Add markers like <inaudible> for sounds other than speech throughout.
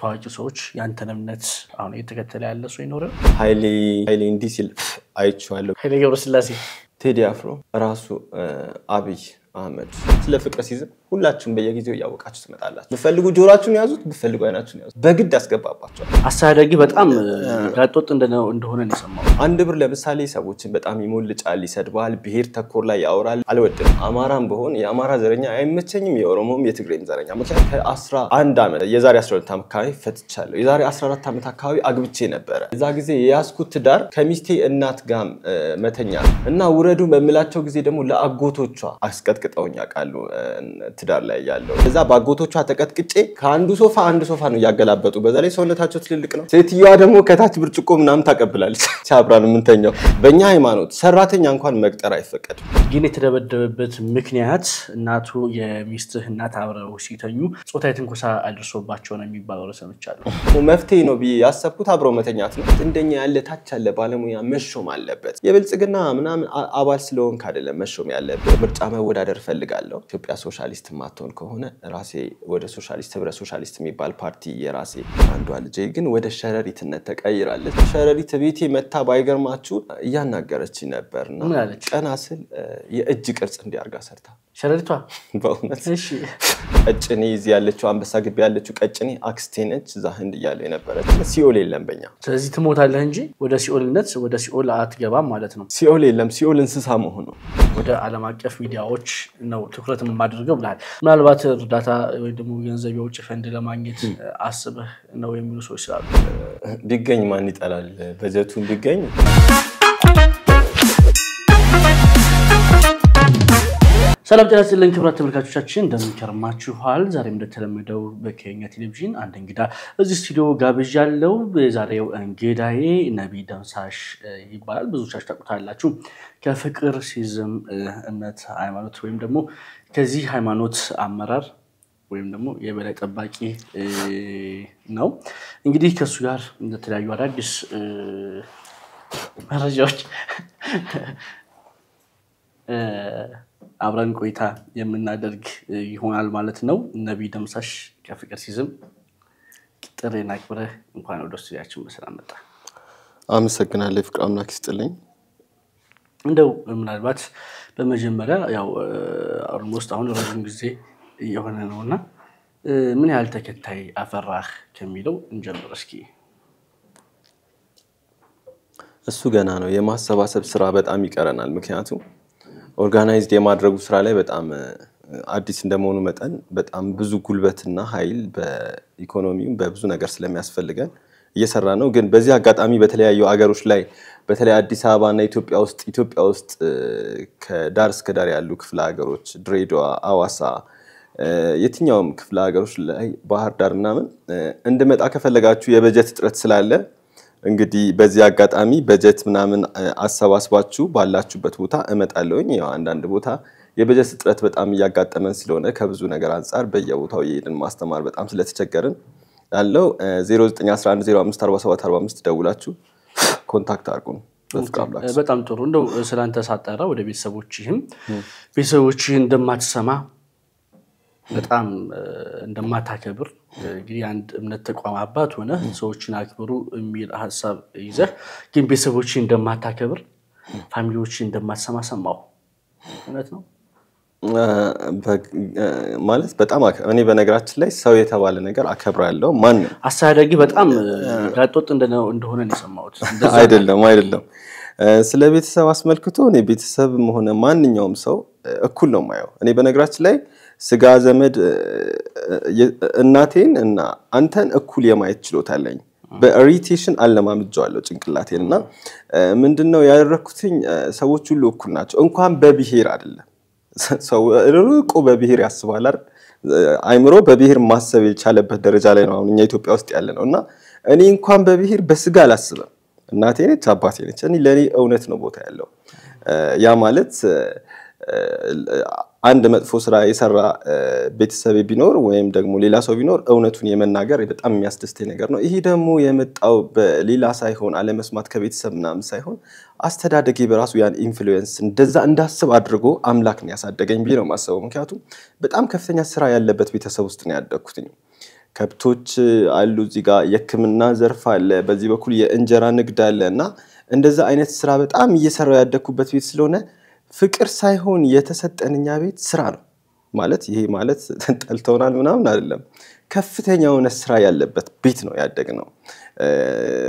ታዋቂ ሰዎች ያንተን እምነት አሁን እየተከተለ ያለ ሰው ይኖርም? ኃይሌ እንዲህ ሲል አይቼዋለሁ። ኃይሌ ገብረስላሴ፣ ቴዲ አፍሮ፣ ራሱ አብይ አህመድ ስለ ፍቅር ሲዝም ሁላችሁም በየጊዜው እያወቃችሁ ትመጣላችሁ። ብፈልጉ ጆሮችሁን ያዙት፣ ብፈልጉ አይናችሁን ያዙት። በግድ አስገባባቸዋል። አሳዳጊ በጣም ጋጦጥ እንደሆነ የሰማው አንድ ብር ለምሳሌ ሰዎችን በጣም ይሞልጫል፣ ይሰድባል፣ ብሄር ተኮር ላይ ያወራል። አልወድም። አማራም በሆን የአማራ ዘረኛ አይመቸኝም፣ የኦሮሞም የትግሬም ዘረኛ ምክንያቱ ከአስራ አንድ ዓመት የዛሬ 12 ዓመት አካባቢ ፈትቻለሁ። የዛሬ 14 ዓመት አካባቢ አግብቼ ነበረ። እዛ ጊዜ የያዝኩት ትዳር ከሚስቴ እናት ጋር መተኛ እና ውረዱ በምላቸው ጊዜ ደግሞ ለአጎቶቿ አስቀጥቅጠውኝ ያውቃሉ። ትዳር ላይ ያለው እዛ ባጎቶቿ ተቀጥቅጬ ከአንዱ ሶፋ አንዱ ሶፋ ነው እያገላበጡ። በዛ ላይ ሰውነታቸው ትልልቅ ነው። ሴትዮዋ ደግሞ ከታች ብርጭቆ ምናምን ታቀብላለች። ነው <laughs> የምንተኛው በእኛ ሃይማኖት ሰራተኛ እንኳን መቅጠር አይፈቀድም። ግን የተደበደበበት ምክንያት እናቱ የሚስትህ እናት አብረው ሲተኙ ጾታዊ ትንኮሳ አድርሶባቸው ነው የሚባለው ሰምቻለሁ። መፍትሄ ነው ብዬ ያሰብኩት አብሮ መተኛት ነው። እንደኛ ያለ ታች ያለ ባለሙያ መሾም አለበት። የብልጽግና ምናምን አባል ስለሆንክ አይደለም መሾም ያለበት። ምርጫ መወዳደር እፈልጋለሁ ኢትዮጵያ ሶሻሊስት የማትሆን ከሆነ ራሴ ወደ ሶሻሊስት ህብረ ሶሻሊስት የሚባል ፓርቲ የራሴ አንዷ ልጄ ግን ወደ ሸረሪትነት ተቀይራለች። ሸረሪት ቤቴ መታ ባይገርማችሁ እያናገረች ነበርና ቀና ስል የእጅ ቅርጽ እንዲያርጋ ሰርታ ሸረሪቷ በእውነት ቀጭኔ እዚህ ያለችው አንበሳ ግቢ ያለችው ቀጭኔ አክስቴ ነች። እዛ ህንድ እያለ የነበረች ሲኦል የለም በኛ። ስለዚህ ትሞታለህ እንጂ ወደ ሲኦልነት ወደ ሲኦል አትገባም ማለት ነው። ሲኦል የለም። ሲኦል እንስሳ መሆኑ ወደ ዓለም አቀፍ ሚዲያዎች ነው ትኩረት የማደርገው ብለሃል። ምናልባት እርዳታ ወይ ደግሞ ገንዘብ የውጭ ፈንድ ለማግኘት አስበህ ነው የሚሉ ሰዎች ስላሉ ቢገኝ ማን ይጠላል? በጀቱን ቢገኝ ሰላም ጤና ስለን ክብራት ተመልካቾቻችን፣ እንደምንከርማችኋል። ዛሬም እንደተለመደው በኬኛ ቴሌቪዥን አንድ እንግዳ እዚህ ስቱዲዮ ያለው የዛሬው እንግዳዬ ነቢ ደምሳሽ ይባላል። ብዙዎቻችሁ ያላችሁ ከፍቅር ሲዝም እምነት ሃይማኖት ወይም ደግሞ ከዚህ ሃይማኖት አመራር ወይም ደግሞ የበላይ ጠባቂ ነው። እንግዲህ ከእሱ ጋር እንደተለያዩ አዳዲስ መረጃዎች አብረን ቆይታ የምናደርግ ይሆናል ማለት ነው። ነቢይ ደምሳሽ ከፍቅር ሲዝም ጥሬን አክብረህ እንኳን ወደ ስቱዲያችን በሰላም መጣ። አመሰግናለሁ። ፍቅር አምላክ ይስጥልኝ። እንደው ምናልባት በመጀመሪያ ያው ኦልሞስት አሁን ረዥም ጊዜ የሆነ ነው እና ምን ያህል ተከታይ አፈራህ ከሚለው እንጀምር እስኪ። እሱ ገና ነው። የማሰባሰብ ስራ በጣም ይቀረናል። ምክንያቱም ኦርጋናይዝድ የማድረጉ ስራ ላይ በጣም አዲስ እንደመሆኑ መጠን በጣም ብዙ ጉልበትና ኃይል በኢኮኖሚውም በብዙ ነገር ስለሚያስፈልገን እየሰራ ነው። ግን በዚህ አጋጣሚ በተለያዩ አገሮች ላይ በተለይ አዲስ እና ኢትዮጵያ ውስጥ ኢትዮጵያ ውስጥ ከዳር እስከ ዳር ያሉ ክፍለ ሀገሮች ድሬዳዋ፣ አዋሳ፣ የትኛውም ክፍለ ሀገሮች ላይ ባህር ዳር ምናምን እንድመጣ ከፈለጋችሁ የበጀት እጥረት ስላለ እንግዲህ በዚህ አጋጣሚ በጀት ምናምን አሰባስባችሁ ባላችሁበት ቦታ እመጣለሁኝ። ያው አንዳንድ ቦታ የበጀት እጥረት በጣም እያጋጠመን ስለሆነ ከብዙ ነገር አንጻር በየቦታው የሄድን ማስተማር በጣም ስለተቸገርን ያለው 0911054745 ደውላችሁ ኮንታክት አድርጉን። በጣም ጥሩ እንደው ስላንተ ሳጠራ ወደ ቤተሰቦችህም ቤተሰቦችህ እንደማትሰማ በጣም እንደማታከብር እንግዲህ አንድ እምነት ተቋም አባት ሆነ ሰዎችን አክብሩ የሚል ሀሳብ ይዘህ ግን ቤተሰቦች እንደማታከብር ፋሚሊዎችን እንደማትሰማ ሰማሁ። እውነት ነው ማለት በጣም እኔ በነገራችን ላይ ሰው የተባለ ነገር አከብራለሁ። ማንም አስተዳዳጊ በጣም ጋጦጥ እንደሆነ የሰማሁት አይደለም አይደለም። ስለ ቤተሰብ አስመልክቶ እኔ ቤተሰብም ሆነ ማንኛውም ሰው እኩል ነው ማየው እኔ በነገራችን ላይ ስጋ ዘመድ እናቴን እና አንተን እኩል የማየት ችሎታ አለኝ። በኢሪቴሽን አለማምጀዋለሁ ጭንቅላቴን እና ምንድን ነው ያደረግኩትኝ፣ ሰዎች ሁሉ እኩል ናቸው። እንኳን በብሄር አይደለም ሰው ርቆ በብሄር ያስባል አይደል? አይምሮ በብሄር ማሰብ የቻለበት ደረጃ ላይ ነው አሁን እኛ ኢትዮጵያ ውስጥ ያለ ነው እና እኔ እንኳን በብሄር በስጋ አላስብም። እናቴ ነች፣ አባቴ ነች። እኔ ለእኔ እውነት ነው ቦታ ያለው ያ ማለት አንድ መጥፎ ስራ የሰራ ቤተሰብ ቢኖር ወይም ደግሞ ሌላ ሰው ቢኖር እውነቱን የመናገር በጣም የሚያስደስተኝ ነገር ነው። ይህ ደግሞ የመጣው በሌላ ሳይሆን አለመስማት ከቤተሰብ ምናምን ሳይሆን አስተዳደጌ በራሱ ያን ኢንፍሉዌንስ እንደዛ እንዳስብ አድርጎ አምላክ ነው ያሳደገኝ ብዬ ነው የማስበው። ምክንያቱም በጣም ከፍተኛ ስራ ያለበት ቤተሰብ ውስጥ ነው ያደግኩትኝ። ከብቶች አሉ፣ እዚህ ጋር የህክምና ዘርፍ አለ፣ በዚህ በኩል የእንጀራ ንግድ አለ እና እንደዛ አይነት ስራ በጣም እየሰራው ያደግኩበት ቤት ስለሆነ ፍቅር ሳይሆን የተሰጠን እኛ ቤት ስራ ነው ማለት ይሄ ማለት <laughs> ጠልተውናል ምናምን አይደለም። ከፍተኛ የሆነ ስራ ያለበት ቤት ነው ያደግ ነው።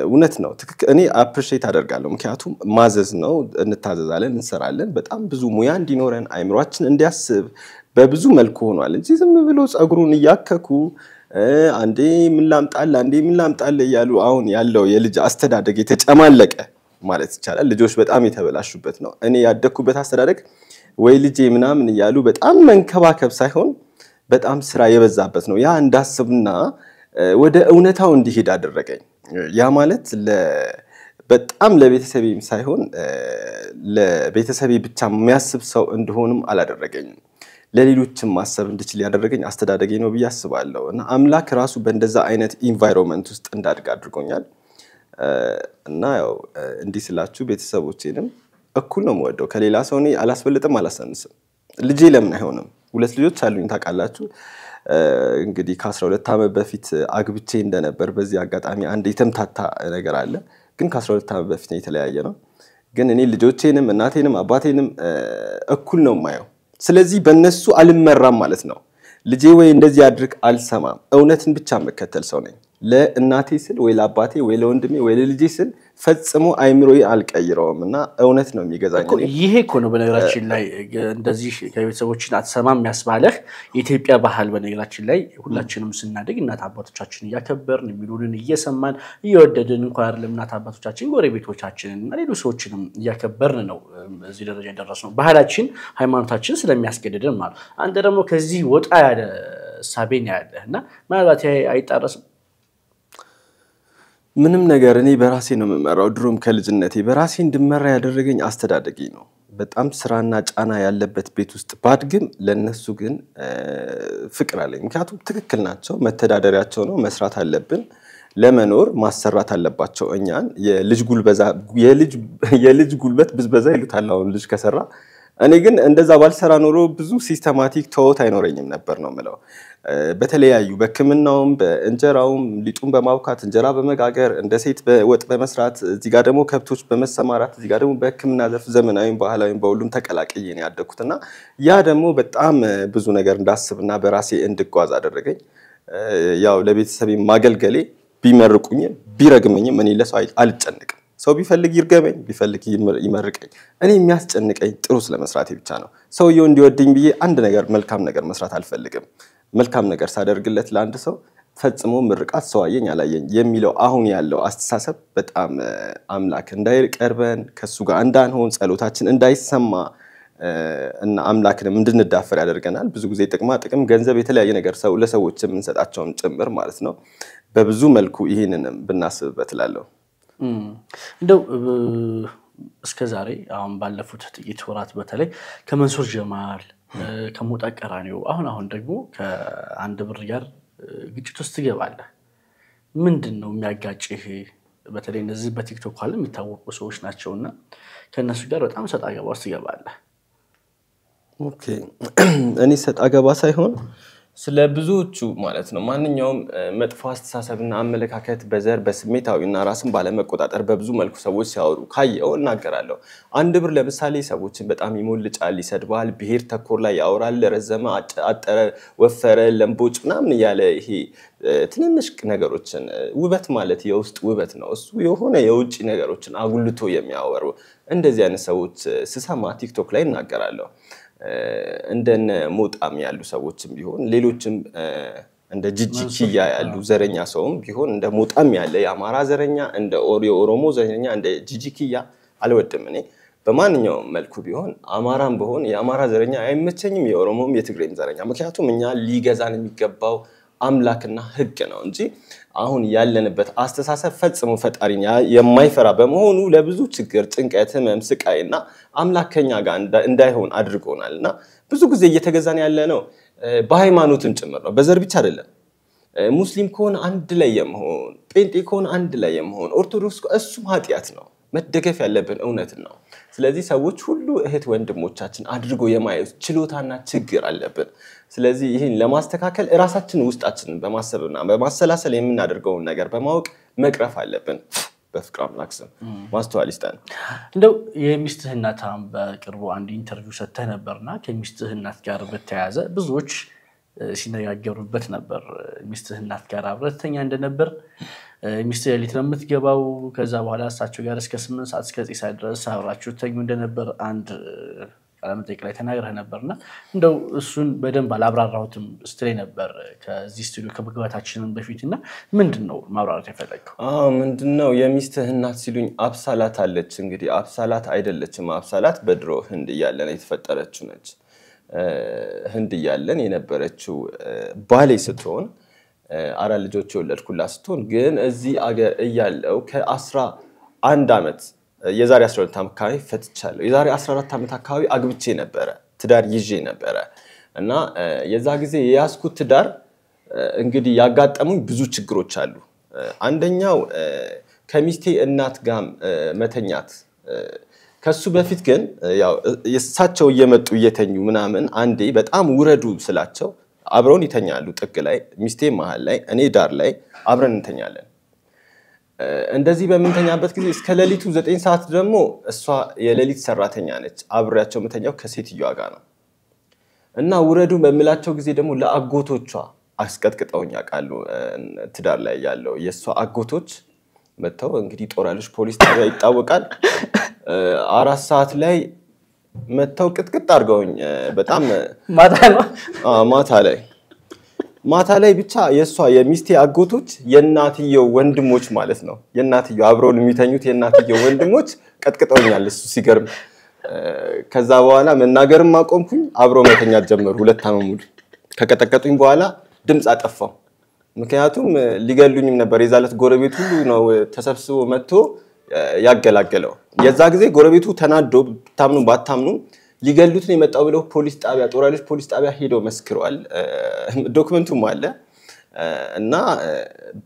እውነት ነው ትክክል። እኔ አፕሪሼት አደርጋለሁ። ምክንያቱም ማዘዝ ነው፣ እንታዘዛለን፣ እንሰራለን። በጣም ብዙ ሙያ እንዲኖረን አይምሯችን እንዲያስብ በብዙ መልኩ ሆኗል እንጂ ዝም ብሎ ጸጉሩን እያከኩ አንዴ ምን ላምጣል አንዴ ምን ላምጣል እያሉ አሁን ያለው የልጅ አስተዳደግ የተጨማለቀ ማለት ይቻላል። ልጆች በጣም የተበላሹበት ነው። እኔ ያደግኩበት አስተዳደግ ወይ ልጄ ምናምን እያሉ በጣም መንከባከብ ሳይሆን በጣም ስራ የበዛበት ነው። ያ እንዳስብና ወደ እውነታው እንዲሄድ አደረገኝ። ያ ማለት በጣም ለቤተሰቤ ሳይሆን ለቤተሰቤ ብቻ የሚያስብ ሰው እንደሆንም አላደረገኝም። ለሌሎችም ማሰብ እንድችል ያደረገኝ አስተዳደጌ ነው ብዬ አስባለሁ እና አምላክ ራሱ በእንደዛ አይነት ኢንቫይሮንመንት ውስጥ እንዳድግ አድርጎኛል። እና ያው እንዲህ ስላችሁ ቤተሰቦቼንም እኩል ነው የምወደው። ከሌላ ሰው እኔ አላስበልጥም፣ አላሳንስም። ልጄ ለምን አይሆንም? ሁለት ልጆች አሉኝ ታውቃላችሁ። እንግዲህ ከአስራ ሁለት ዓመት በፊት አግብቼ እንደነበር በዚህ አጋጣሚ አንድ የተምታታ ነገር አለ። ግን ከአስራ ሁለት ዓመት በፊት ነው የተለያየ ነው። ግን እኔ ልጆቼንም እናቴንም አባቴንም እኩል ነው የማየው። ስለዚህ በእነሱ አልመራም ማለት ነው። ልጄ ወይ እንደዚህ አድርግ አልሰማም። እውነትን ብቻ መከተል ሰው ነኝ። ለእናቴ ስል ወይ ለአባቴ ወይ ለወንድሜ ወይ ለልጄ ስል ፈጽሞ አይምሮዬ አልቀይረውም እና እውነት ነው የሚገዛኝ። ይሄ እኮ ነው በነገራችን ላይ እንደዚህ ከቤተሰቦችን አትሰማም የሚያስባለህ የኢትዮጵያ ባህል። በነገራችን ላይ ሁላችንም ስናደግ እናት አባቶቻችን እያከበርን የሚሉንን እየሰማን እየወደድን እንኳ አይደለም እናት አባቶቻችን ጎረቤቶቻችንን እና ሌሎች ሰዎችንም እያከበርን ነው እዚህ ደረጃ የደረስነው ባህላችን፣ ሃይማኖታችን ስለሚያስገድድን ማለት አንተ ደግሞ ከዚህ ወጣ ያለ እሳቤን ያለህ እና ምናልባት አይጣረስም ምንም ነገር እኔ በራሴ ነው የምመራው። ድሮም ከልጅነቴ በራሴ እንድመራ ያደረገኝ አስተዳደጌ ነው። በጣም ስራና ጫና ያለበት ቤት ውስጥ ባድግም ለነሱ ግን ፍቅር አለኝ። ምክንያቱም ትክክል ናቸው፣ መተዳደሪያቸው ነው፣ መስራት አለብን ለመኖር ማሰራት አለባቸው እኛን። የልጅ ጉልበት ብዝበዛ ይሉታል። አሁን ልጅ ከሰራ እኔ ግን እንደዛ ባልሰራ ኖሮ ብዙ ሲስተማቲክ ተወት አይኖረኝም ነበር ነው ምለው። በተለያዩ በህክምናውም በእንጀራውም ሊጡን በማብካት እንጀራ በመጋገር እንደ ሴት በወጥ በመስራት እዚህ ጋር ደግሞ ከብቶች በመሰማራት እዚህ ጋር ደግሞ በህክምና ዘርፍ ዘመናዊም ባህላዊም በሁሉም ተቀላቅዬ ነው ያደግኩት እና ያ ደግሞ በጣም ብዙ ነገር እንዳስብና በራሴ እንድጓዝ አደረገኝ። ያው ለቤተሰቤ ማገልገሌ ቢመርቁኝም ቢረግመኝም እኔ ለሰው አልጨንቅም። ሰው ቢፈልግ ይርገመኝ፣ ቢፈልግ ይመርቀኝ። እኔ የሚያስጨንቀኝ ጥሩ ስለመስራቴ ብቻ ነው። ሰውየው እንዲወደኝ ብዬ አንድ ነገር መልካም ነገር መስራት አልፈልግም። መልካም ነገር ሳደርግለት ለአንድ ሰው ፈጽሞ ምርቃት ሰው አየኝ አላየኝ የሚለው አሁን ያለው አስተሳሰብ በጣም አምላክ እንዳይቀርበን ከሱ ጋር እንዳንሆን ጸሎታችን እንዳይሰማ እና አምላክንም እንድንዳፈር ያደርገናል። ብዙ ጊዜ ጥቅማ ጥቅም፣ ገንዘብ፣ የተለያየ ነገር ሰው ለሰዎች የምንሰጣቸውን ጭምር ማለት ነው። በብዙ መልኩ ይህንንም ብናስብበት እላለሁ። እንደው እስከ ዛሬ አሁን ባለፉት ጥቂት ወራት በተለይ ከመንሱር ጀማል ከሞጣ አሁን አሁን ደግሞ ከአንድ ብር ጋር ግጭት ውስጥ ትገባለህ። ምንድን ነው የሚያጋጭህ? በተለይ እነዚህ በቲክቶክ ኋላ የሚታወቁ ሰዎች ናቸውእና ከእነሱ ጋር በጣም ሰጥ አገባ ውስጥ ትገባለህ። እኔ ሰጥ አገባ ሳይሆን ስለ ብዙዎቹ ማለት ነው ማንኛውም መጥፎ አስተሳሰብና አመለካከት በዘር በስሜታዊና ራስን ባለመቆጣጠር በብዙ መልኩ ሰዎች ሲያወሩ ካየው እናገራለሁ። አንድ ብር ለምሳሌ ሰዎችን በጣም ይሞልጫል፣ ይሰድባል፣ ብሄር ተኮር ላይ ያወራል፣ ለረዘመ፣ አጠረ፣ ወፈረ፣ ለምቦጭ ምናምን እያለ ይሄ ትንንሽ ነገሮችን ውበት ማለት የውስጥ ውበት ነው። እሱ የሆነ የውጭ ነገሮችን አጉልቶ የሚያወሩ እንደዚህ አይነት ሰዎች ስሰማ ቲክቶክ ላይ እናገራለሁ። እንደነ ሞጣም ያሉ ሰዎችም ቢሆን ሌሎችም እንደ ኪያ ያሉ ዘረኛ ሰውም ቢሆን እንደ ሞጣም ያለ የአማራ ዘረኛ፣ እንደ የኦሮሞ ዘረኛ፣ እንደ ኪያ አልወድም እኔ በማንኛውም መልኩ ቢሆን አማራም በሆን የአማራ ዘረኛ አይመቸኝም፣ የኦሮሞም የትግሬም ዘረኛ። ምክንያቱም እኛ ሊገዛን የሚገባው አምላክና ህግ ነው እንጂ አሁን ያለንበት አስተሳሰብ ፈጽሞ ፈጣሪን የማይፈራ በመሆኑ ለብዙ ችግር፣ ጭንቀት፣ ህመም፣ ስቃይና አምላክ ከኛ ጋር እንዳይሆን አድርጎናል እና ብዙ ጊዜ እየተገዛን ያለ ነው በሃይማኖትም ጭምር ነው። በዘር ብቻ አይደለም። ሙስሊም ከሆነ አንድ ላይ የመሆን ጴንጤ ከሆነ አንድ ላይ የመሆን ኦርቶዶክስ እሱም ኃጢአት ነው። መደገፍ ያለብን እውነትን ነው። ስለዚህ ሰዎች ሁሉ እህት ወንድሞቻችን አድርጎ የማየት ችሎታና ችግር አለብን። ስለዚህ ይህን ለማስተካከል እራሳችን ውስጣችንን በማሰብና በማሰላሰል የምናደርገውን ነገር በማወቅ መቅረፍ አለብን። በፍቅር አምላክ ስም ማስተዋል ይስጠን። እንደው የሚስትህ እናት በቅርቡ አንድ ኢንተርቪው ሰጥተህ ነበርና ከሚስትህ እናት ጋር በተያያዘ ብዙዎች ሲነጋገሩበት ነበር። ሚስትህ እናት ጋር አብረህ እንደነበር ሚስትር ሌሊት ነው የምትገባው። ከዛ በኋላ እሳቸው ጋር እስከ ስምንት ሰዓት እስከ ዘጠኝ ሰዓት ድረስ አብራችሁ ተኙ እንደነበር አንድ ቃለመጠይቅ ላይ ተናግረህ ነበርና እንደው እሱን በደንብ አላብራራሁትም ስትለኝ ነበር ከዚህ ስቱዲዮ ከመግባታችንን በፊት እና ምንድን ነው ማብራራት የፈለግከው? ምንድን ነው የሚስትህ እናት ሲሉኝ አብሳላት አለች። እንግዲህ አብሳላት አይደለችም። አብሳላት በድሮ ህንድ እያለን የተፈጠረችው ነች። ህንድ እያለን የነበረችው ባሌ ስትሆን አራት ልጆች የወለድኩላት ስትሆን ግን እዚህ አገር እያለው ከአስራ አንድ ዓመት የዛሬ 12 ዓመት አካባቢ ፈትቻለሁ። የዛሬ 14 ዓመት አካባቢ አግብቼ ነበረ፣ ትዳር ይዤ ነበረ እና የዛ ጊዜ የያዝኩት ትዳር እንግዲህ ያጋጠሙኝ ብዙ ችግሮች አሉ። አንደኛው ከሚስቴ እናት ጋር መተኛት። ከሱ በፊት ግን ያው እሳቸው እየመጡ እየተኙ ምናምን አንዴ በጣም ውረዱ ስላቸው አብረውን ይተኛሉ። ጥግ ላይ ሚስቴ መሀል ላይ እኔ ዳር ላይ አብረን እንተኛለን። እንደዚህ በምንተኛበት ጊዜ እስከ ሌሊቱ ዘጠኝ ሰዓት ደግሞ እሷ የሌሊት ሰራተኛ ነች። አብሬያቸው የምተኛው ከሴትዮዋ ጋር ነው እና ውረዱ በምላቸው ጊዜ ደግሞ ለአጎቶቿ አስቀጥቅጠውኝ ያውቃሉ። ትዳር ላይ ያለው የእሷ አጎቶች መጥተው እንግዲህ ጦር ኃይሎች ፖሊስ ጣቢያ ይታወቃል አራት ሰዓት ላይ መተው ቅጥቅጥ አድርገውኝ በጣም ማታ ነው ማታ ላይ ማታ ላይ ብቻ የእሷ የሚስቴ አጎቶች የእናትየው ወንድሞች ማለት ነው። የእናትየው አብረውን የሚተኙት የእናትየው ወንድሞች ቀጥቅጠውኛል። እሱ ሲገርም። ከዛ በኋላ መናገርም አቆምኩኝ። አብሮ መተኛት ጀመሩ። ሁለት ዓመት ሙሉ ከቀጠቀጡኝ በኋላ ድምፅ አጠፋው። ምክንያቱም ሊገሉኝም ነበር። የዛለት ጎረቤት ሁሉ ነው ተሰብስቦ መጥቶ ያገላገለው። የዛ ጊዜ ጎረቤቱ ተናዶ ብታምኑ ባታምኑ ሊገሉትን የመጣው ብለው ፖሊስ ጣቢያ ጦር ኃይሎች ፖሊስ ጣቢያ ሄደው መስክረዋል። ዶክመንቱም አለ እና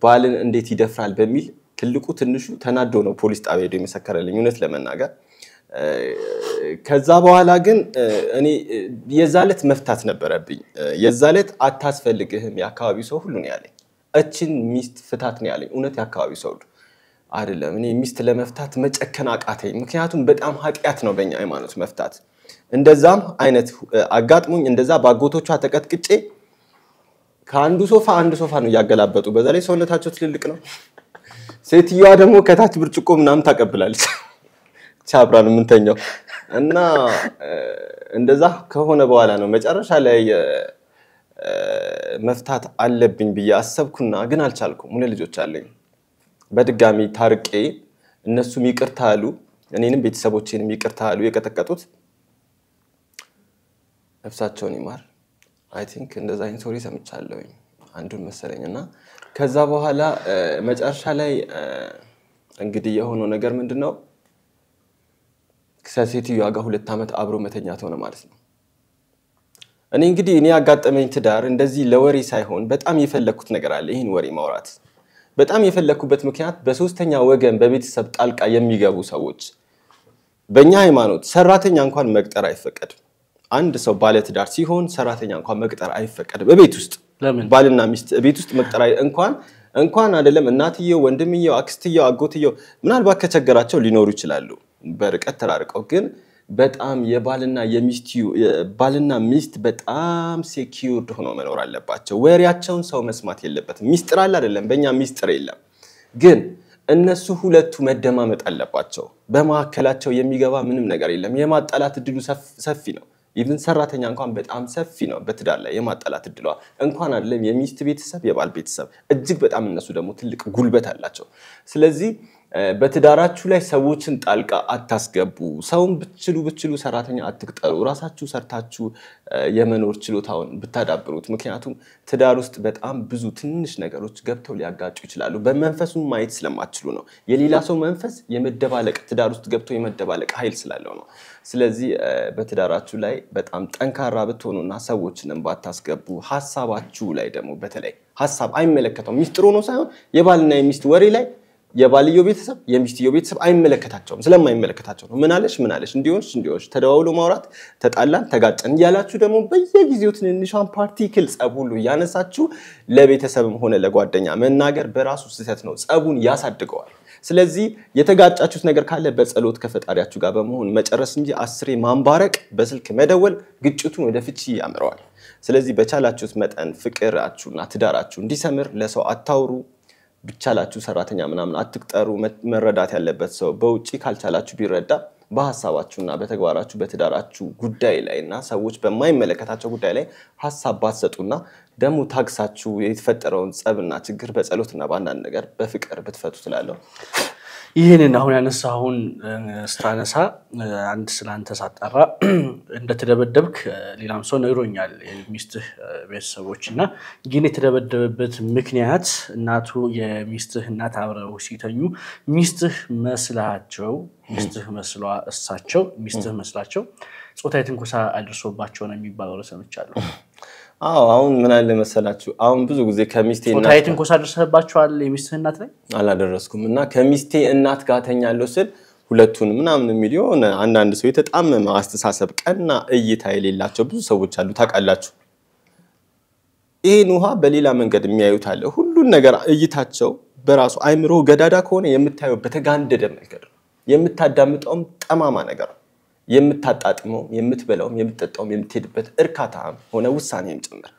ባልን እንዴት ይደፍራል በሚል ትልቁ ትንሹ ተናዶ ነው ፖሊስ ጣቢያ ሄደው የመሰከረልኝ እውነት ለመናገር ከዛ በኋላ ግን እኔ የዛ ዕለት መፍታት ነበረብኝ። የዛ ዕለት አታስፈልግህም የአካባቢው ሰው ሁሉ ነው ያለኝ። እችን ሚስት ፍታት ነው ያለኝ እውነት የአካባቢው ሰው ሁሉ አይደለም። እኔ ሚስት ለመፍታት መጨከን አቃተኝ። ምክንያቱም በጣም ኃጢአት ነው በኛ ሃይማኖት መፍታት። እንደዛም አይነት አጋጥሞኝ እንደዛ በአጎቶቿ ተቀጥቅጬ ከአንዱ ሶፋ አንድ ሶፋ ነው እያገላበጡ። በዛ ላይ ሰውነታቸው ትልልቅ ነው። ሴትዮዋ ደግሞ ከታች ብርጭቆ ምናምን ታቀብላለች። ነው የምንተኛው እና እንደዛ ከሆነ በኋላ ነው መጨረሻ ላይ መፍታት አለብኝ ብዬ አሰብኩና ግን አልቻልኩም። ሁለት ልጆች አለኝ። በድጋሚ ታርቄ እነሱም ይቅርታ አሉ፣ እኔንም ቤተሰቦቼንም ይቅርታ አሉ። የቀጠቀጡት ነፍሳቸውን ይማር። አይ ቲንክ እንደዛ አይነት ወሬ ሰምቻለሁኝ አንዱን መሰለኝ እና ከዛ በኋላ መጨረሻ ላይ እንግዲህ የሆነው ነገር ምንድን ነው? ከሴትዮዋ ጋር ሁለት ዓመት አብሮ መተኛት ሆነ ማለት ነው። እኔ እንግዲህ እኔ ያጋጠመኝ ትዳር እንደዚህ ለወሬ ሳይሆን በጣም የፈለግኩት ነገር አለ፣ ይህን ወሬ ማውራት በጣም የፈለግኩበት ምክንያት በሶስተኛ ወገን በቤተሰብ ጣልቃ የሚገቡ ሰዎች በእኛ ሃይማኖት ሰራተኛ እንኳን መቅጠር አይፈቀድም። አንድ ሰው ባለትዳር ሲሆን ሰራተኛ እንኳን መቅጠር አይፈቀድም። ቤት ውስጥ ባልና ሚስት ቤት ውስጥ መቅጠር እንኳን እንኳን አይደለም እናትየው፣ ወንድምየው፣ አክስትየው፣ አጎትየው ምናልባት ከቸገራቸው ሊኖሩ ይችላሉ በርቀት ተራርቀው ግን በጣም የባልና የሚስት ባልና ሚስት በጣም ሴኪዩርድ ሆኖ መኖር አለባቸው። ወሬያቸውን ሰው መስማት የለበትም። ሚስጥር አለ አይደለም፣ በእኛ ሚስጥር የለም። ግን እነሱ ሁለቱ መደማመጥ አለባቸው። በመካከላቸው የሚገባ ምንም ነገር የለም። የማጣላት እድሉ ሰፊ ነው። ኢቭን ሰራተኛ እንኳን በጣም ሰፊ ነው። በትዳር ላይ የማጣላት እድሏ እንኳን አይደለም የሚስት ቤተሰብ፣ የባል ቤተሰብ እጅግ በጣም እነሱ ደግሞ ትልቅ ጉልበት አላቸው። ስለዚህ በትዳራችሁ ላይ ሰዎችን ጣልቃ አታስገቡ። ሰውን ብችሉ ብችሉ ሰራተኛ አትቅጠሩ። ራሳችሁ ሰርታችሁ የመኖር ችሎታውን ብታዳብሩት። ምክንያቱም ትዳር ውስጥ በጣም ብዙ ትንሽ ነገሮች ገብተው ሊያጋጩ ይችላሉ። በመንፈሱን ማየት ስለማትችሉ ነው። የሌላ ሰው መንፈስ የመደባለቅ ትዳር ውስጥ ገብቶ የመደባለቅ ኃይል ስላለው ነው። ስለዚህ በትዳራችሁ ላይ በጣም ጠንካራ ብትሆኑና ሰዎችንም ባታስገቡ፣ ሀሳባችሁ ላይ ደግሞ በተለይ ሀሳብ አይመለከተው ሚስጥሩ ነው ሳይሆን የባልና የሚስት ወሬ ላይ የባልየው ቤተሰብ የሚስትየው ቤተሰብ አይመለከታቸውም። ስለማይመለከታቸው ነው ምናለሽ ምናለሽ እንዲሆንሽ እንዲሆንሽ ተደዋውሎ ማውራት፣ ተጣላን ተጋጨን እያላችሁ ደግሞ በየጊዜው ትንንሿን ፓርቲክል ጸብ ሁሉ እያነሳችሁ ለቤተሰብም ሆነ ለጓደኛ መናገር በራሱ ስህተት ነው። ጸቡን ያሳድገዋል። ስለዚህ የተጋጫችሁት ነገር ካለ በጸሎት ከፈጣሪያችሁ ጋር በመሆን መጨረስ እንጂ አስሬ ማንባረቅ፣ በስልክ መደወል ግጭቱን ወደ ፍቺ ያምረዋል። ስለዚህ በቻላችሁት መጠን ፍቅራችሁና ትዳራችሁ እንዲሰምር ለሰው አታውሩ። ብቻላችሁ ሰራተኛ ምናምን አትቅጠሩ። መረዳት ያለበት ሰው በውጭ ካልቻላችሁ ቢረዳ በሀሳባችሁና በተግባራችሁ በትዳራችሁ ጉዳይ ላይ እና ሰዎች በማይመለከታቸው ጉዳይ ላይ ሀሳብ ባትሰጡና ደግሞ ታግሳችሁ የተፈጠረውን ጸብና ችግር በጸሎትና በአንዳንድ ነገር በፍቅር ብትፈቱ ትላለሁ። ይህንን አሁን ያነሳውን ስታነሳ አንድ ስለአንተ ሳጠራ <clears throat> እንደተደበደብክ ሌላም ሰው ነግሮኛል፣ የሚስትህ ቤተሰቦች እና ግን የተደበደበበት ምክንያት እናቱ የሚስትህ እናት አብረው ሲተኙ ሚስትህ መስላቸው ሚስትህ መስሏ እሳቸው ሚስትህ መስላቸው ጾታዊ ትንኮሳ አድርሶባቸው ነው የሚባለው ሰምቻለሁ። አዎ አሁን ምን አለ መሰላችሁ፣ አሁን ብዙ ጊዜ ከሚስቴ እናት ትንኮሳ ደርሰባችኋል? የሚስትህ እናት ላይ አላደረስኩም። እና ከሚስቴ እናት ጋር ተኛለሁ ስል ሁለቱን ምናምን የሚል የሆነ አንዳንድ ሰው የተጣመመ አስተሳሰብ፣ ቀና እይታ የሌላቸው ብዙ ሰዎች አሉ። ታውቃላችሁ፣ ይህን ውሃ በሌላ መንገድ የሚያዩት አለ። ሁሉን ነገር እይታቸው በራሱ አይምሮ ገዳዳ ከሆነ የምታየው በተጋንደደ መንገድ ነው። የምታዳምጠውም ጠማማ ነገር ነው። የምታጣጥመውም የምትበላውም የምትጠጣውም የምትሄድበት እርካታ ሆነ ውሳኔም ጭምር።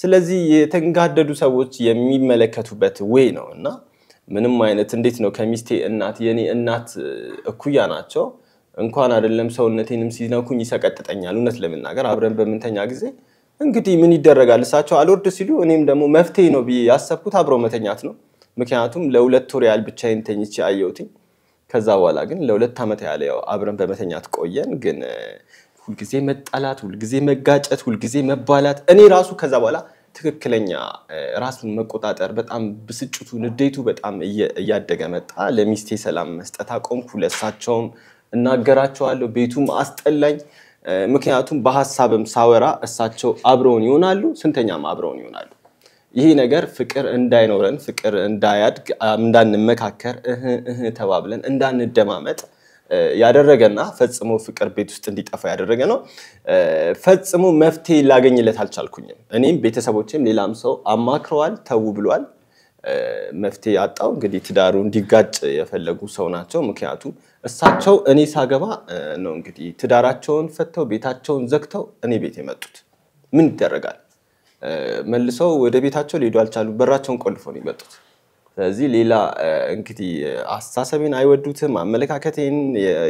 ስለዚህ የተንጋደዱ ሰዎች የሚመለከቱበት ወይ ነው እና ምንም አይነት እንዴት ነው ከሚስቴ እናት የኔ እናት እኩያ ናቸው። እንኳን አይደለም ሰውነቴንም ሲነኩኝ ይሰቀጥጠኛል። እውነት ለመናገር አብረን በምንተኛ ጊዜ እንግዲህ ምን ይደረጋል፣ እሳቸው አልወርድ ሲሉ እኔም ደግሞ መፍትሄ ነው ብዬ ያሰብኩት አብረው መተኛት ነው። ምክንያቱም ለሁለት ወር ያህል ብቻዬን ተኝቼ አየሁትኝ። ከዛ በኋላ ግን ለሁለት ዓመት ያለ ያው አብረን በመተኛት ቆየን። ግን ሁልጊዜ መጣላት፣ ሁልጊዜ መጋጨት፣ ሁልጊዜ መባላት እኔ ራሱ ከዛ በኋላ ትክክለኛ ራሱን መቆጣጠር በጣም ብስጭቱ፣ ንዴቱ በጣም እያደገ መጣ። ለሚስቴ ሰላም መስጠት አቆምኩ። ለእሳቸውም እናገራቸዋለሁ። ቤቱም አስጠላኝ። ምክንያቱም በሀሳብም ሳወራ እሳቸው አብረውን ይሆናሉ፣ ስንተኛም አብረውን ይሆናሉ። ይህ ነገር ፍቅር እንዳይኖረን ፍቅር እንዳያድግ እንዳንመካከር እህ እህ ተባብለን እንዳንደማመጥ ያደረገና ፈጽሞ ፍቅር ቤት ውስጥ እንዲጠፋ ያደረገ ነው። ፈጽሞ መፍትሄ ላገኝለት አልቻልኩኝም። እኔም ቤተሰቦችም ሌላም ሰው አማክረዋል፣ ተዉ ብሏል። መፍትሄ አጣው። እንግዲህ ትዳሩ እንዲጋጭ የፈለጉ ሰው ናቸው። ምክንያቱ እሳቸው እኔ ሳገባ ነው እንግዲህ ትዳራቸውን ፈተው ቤታቸውን ዘግተው እኔ ቤት የመጡት ምን ይደረጋል? መልሰው ወደ ቤታቸው ሊሄዱ አልቻሉ። በራቸውን ቆልፎ ነው የመጡት። ስለዚህ ሌላ እንግዲህ አስተሳሰቤን አይወዱትም፣ አመለካከቴን፣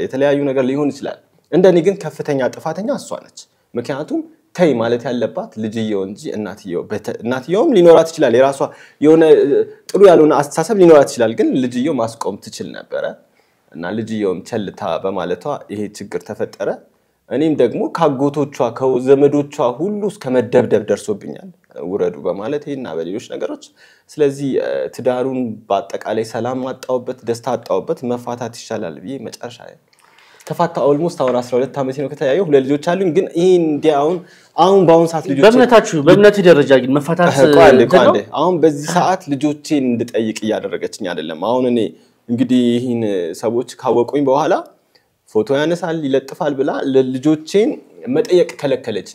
የተለያዩ ነገር ሊሆን ይችላል። እንደኔ ግን ከፍተኛ ጥፋተኛ እሷ ነች። ምክንያቱም ተይ ማለት ያለባት ልጅየው እንጂ እናትየውም ሊኖራት ይችላል። የራሷ የሆነ ጥሩ ያልሆነ አስተሳሰብ ሊኖራት ይችላል። ግን ልጅየው ማስቆም ትችል ነበረ እና ልጅየውም ቸልታ በማለቷ ይሄ ችግር ተፈጠረ። እኔም ደግሞ ከአጎቶቿ ከዘመዶቿ ሁሉ እስከ መደብደብ ደርሶብኛል፣ ውረዱ በማለት ይህና በሌሎች ነገሮች። ስለዚህ ትዳሩን በአጠቃላይ ሰላም አጣሁበት፣ ደስታ አጣውበት፣ መፋታት ይሻላል ብዬ መጨረሻ ተፋታ። ኦልሞስት አሁን 12 ዓመት ነው ከተያየ፣ ሁለት ልጆች አሉኝ። ግን ይህ እንዲ አሁን አሁን በአሁን ሰዓት ልጆች በእምነታችሁ በእምነትህ ደረጃ ግን መፋታት አሁን በዚህ ሰዓት ልጆቼን እንድጠይቅ እያደረገችኝ አይደለም። አሁን እኔ እንግዲህ ይህን ሰዎች ካወቁኝ በኋላ ፎቶ ያነሳል፣ ይለጥፋል ብላ ለልጆቼን መጠየቅ ከለከለች።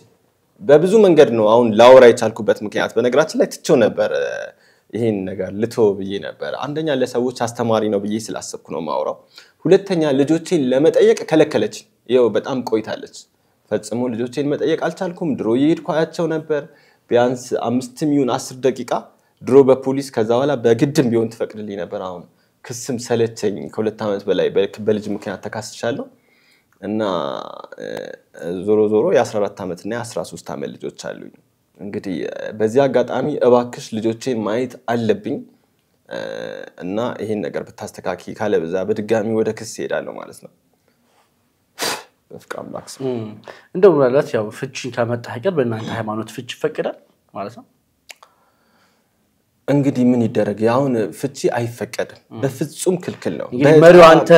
በብዙ መንገድ ነው አሁን ላወራ የቻልኩበት ምክንያት። በነገራችን ላይ ትቼው ነበር ይሄን ነገር ልቶ ብዬ ነበር። አንደኛ ለሰዎች አስተማሪ ነው ብዬ ስላሰብኩ ነው ማውራው። ሁለተኛ ልጆቼን ለመጠየቅ ከለከለች። ይኸው በጣም ቆይታለች። ፈጽሞ ልጆቼን መጠየቅ አልቻልኩም። ድሮ እየሄድኩ አያቸው ነበር ቢያንስ አምስት ይሁን አስር ደቂቃ ድሮ በፖሊስ ከዛ በኋላ በግድም ቢሆን ትፈቅድልኝ ነበር አሁን ክስም ሰለቸኝ። ከሁለት ዓመት በላይ በልጅ ምክንያት ተካስቻለሁ እና ዞሮ ዞሮ የ14 ዓመትና የ13 ዓመት ልጆች አሉኝ። እንግዲህ በዚህ አጋጣሚ እባክሽ ልጆቼን ማየት አለብኝ እና ይህን ነገር ብታስተካኪ ካለ በዛ በድጋሚ ወደ ክስ እሄዳለሁ ማለት ነው። በፍቅ አምላክ እንደው ምናልባት ያው ከመጣ ሀገር በእናንተ ሃይማኖት ፍቺ ይፈቅዳል ማለት ነው? እንግዲህ ምን ይደረግ? አሁን ፍቺ አይፈቀድም፣ በፍጹም ክልክል ነው። መሪው አንተ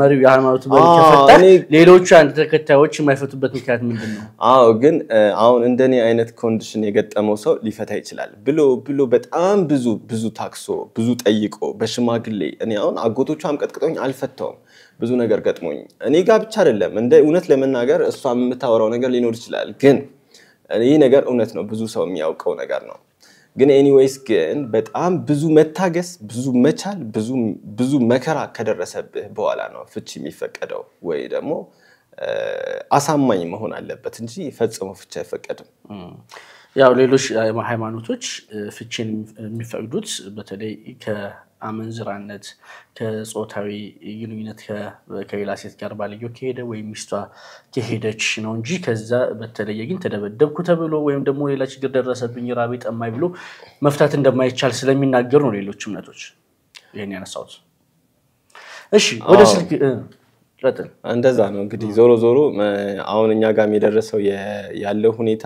መሪው የሃይማኖት መሪ ከፈታ ሌሎቹ አንድ ተከታዮች የማይፈቱበት ምክንያት ምንድን ነው? አዎ ግን አሁን እንደኔ አይነት ኮንዲሽን የገጠመው ሰው ሊፈታ ይችላል ብሎ ብሎ በጣም ብዙ ብዙ ታክሶ ብዙ ጠይቆ በሽማግሌ እኔ አሁን አጎቶቹ አምቀጥቅጠኝ አልፈታውም። ብዙ ነገር ገጥሞኝ እኔ ጋር ብቻ አይደለም እንደ እውነት ለመናገር እሷ የምታወራው ነገር ሊኖር ይችላል፣ ግን ይህ ነገር እውነት ነው፣ ብዙ ሰው የሚያውቀው ነገር ነው። ግን ኤኒዌይስ ግን በጣም ብዙ መታገስ፣ ብዙ መቻል፣ ብዙ መከራ ከደረሰብህ በኋላ ነው ፍቺ የሚፈቀደው ወይ ደግሞ አሳማኝ መሆን አለበት እንጂ ፈጽሞ ፍቺ አይፈቀድም። ያው ሌሎች ሃይማኖቶች ፍቺን የሚፈቅዱት በተለይ አመንዝራነት ከፆታዊ ግንኙነት ከሌላ ሴት ጋር ባልየው ከሄደ ወይም ሚስቷ ከሄደች ነው እንጂ ከዛ በተለየ ግን ተደበደብኩ ተብሎ ወይም ደግሞ ሌላ ችግር ደረሰብኝ ራቤ ጠማኝ ብሎ መፍታት እንደማይቻል ስለሚናገሩ ነው ሌሎች እምነቶች። ይህን ያነሳሁት። እሺ ወደ ስልክ እንደዛ ነው እንግዲህ ዞሮ ዞሮ አሁን እኛ ጋም የደረሰው ያለው ሁኔታ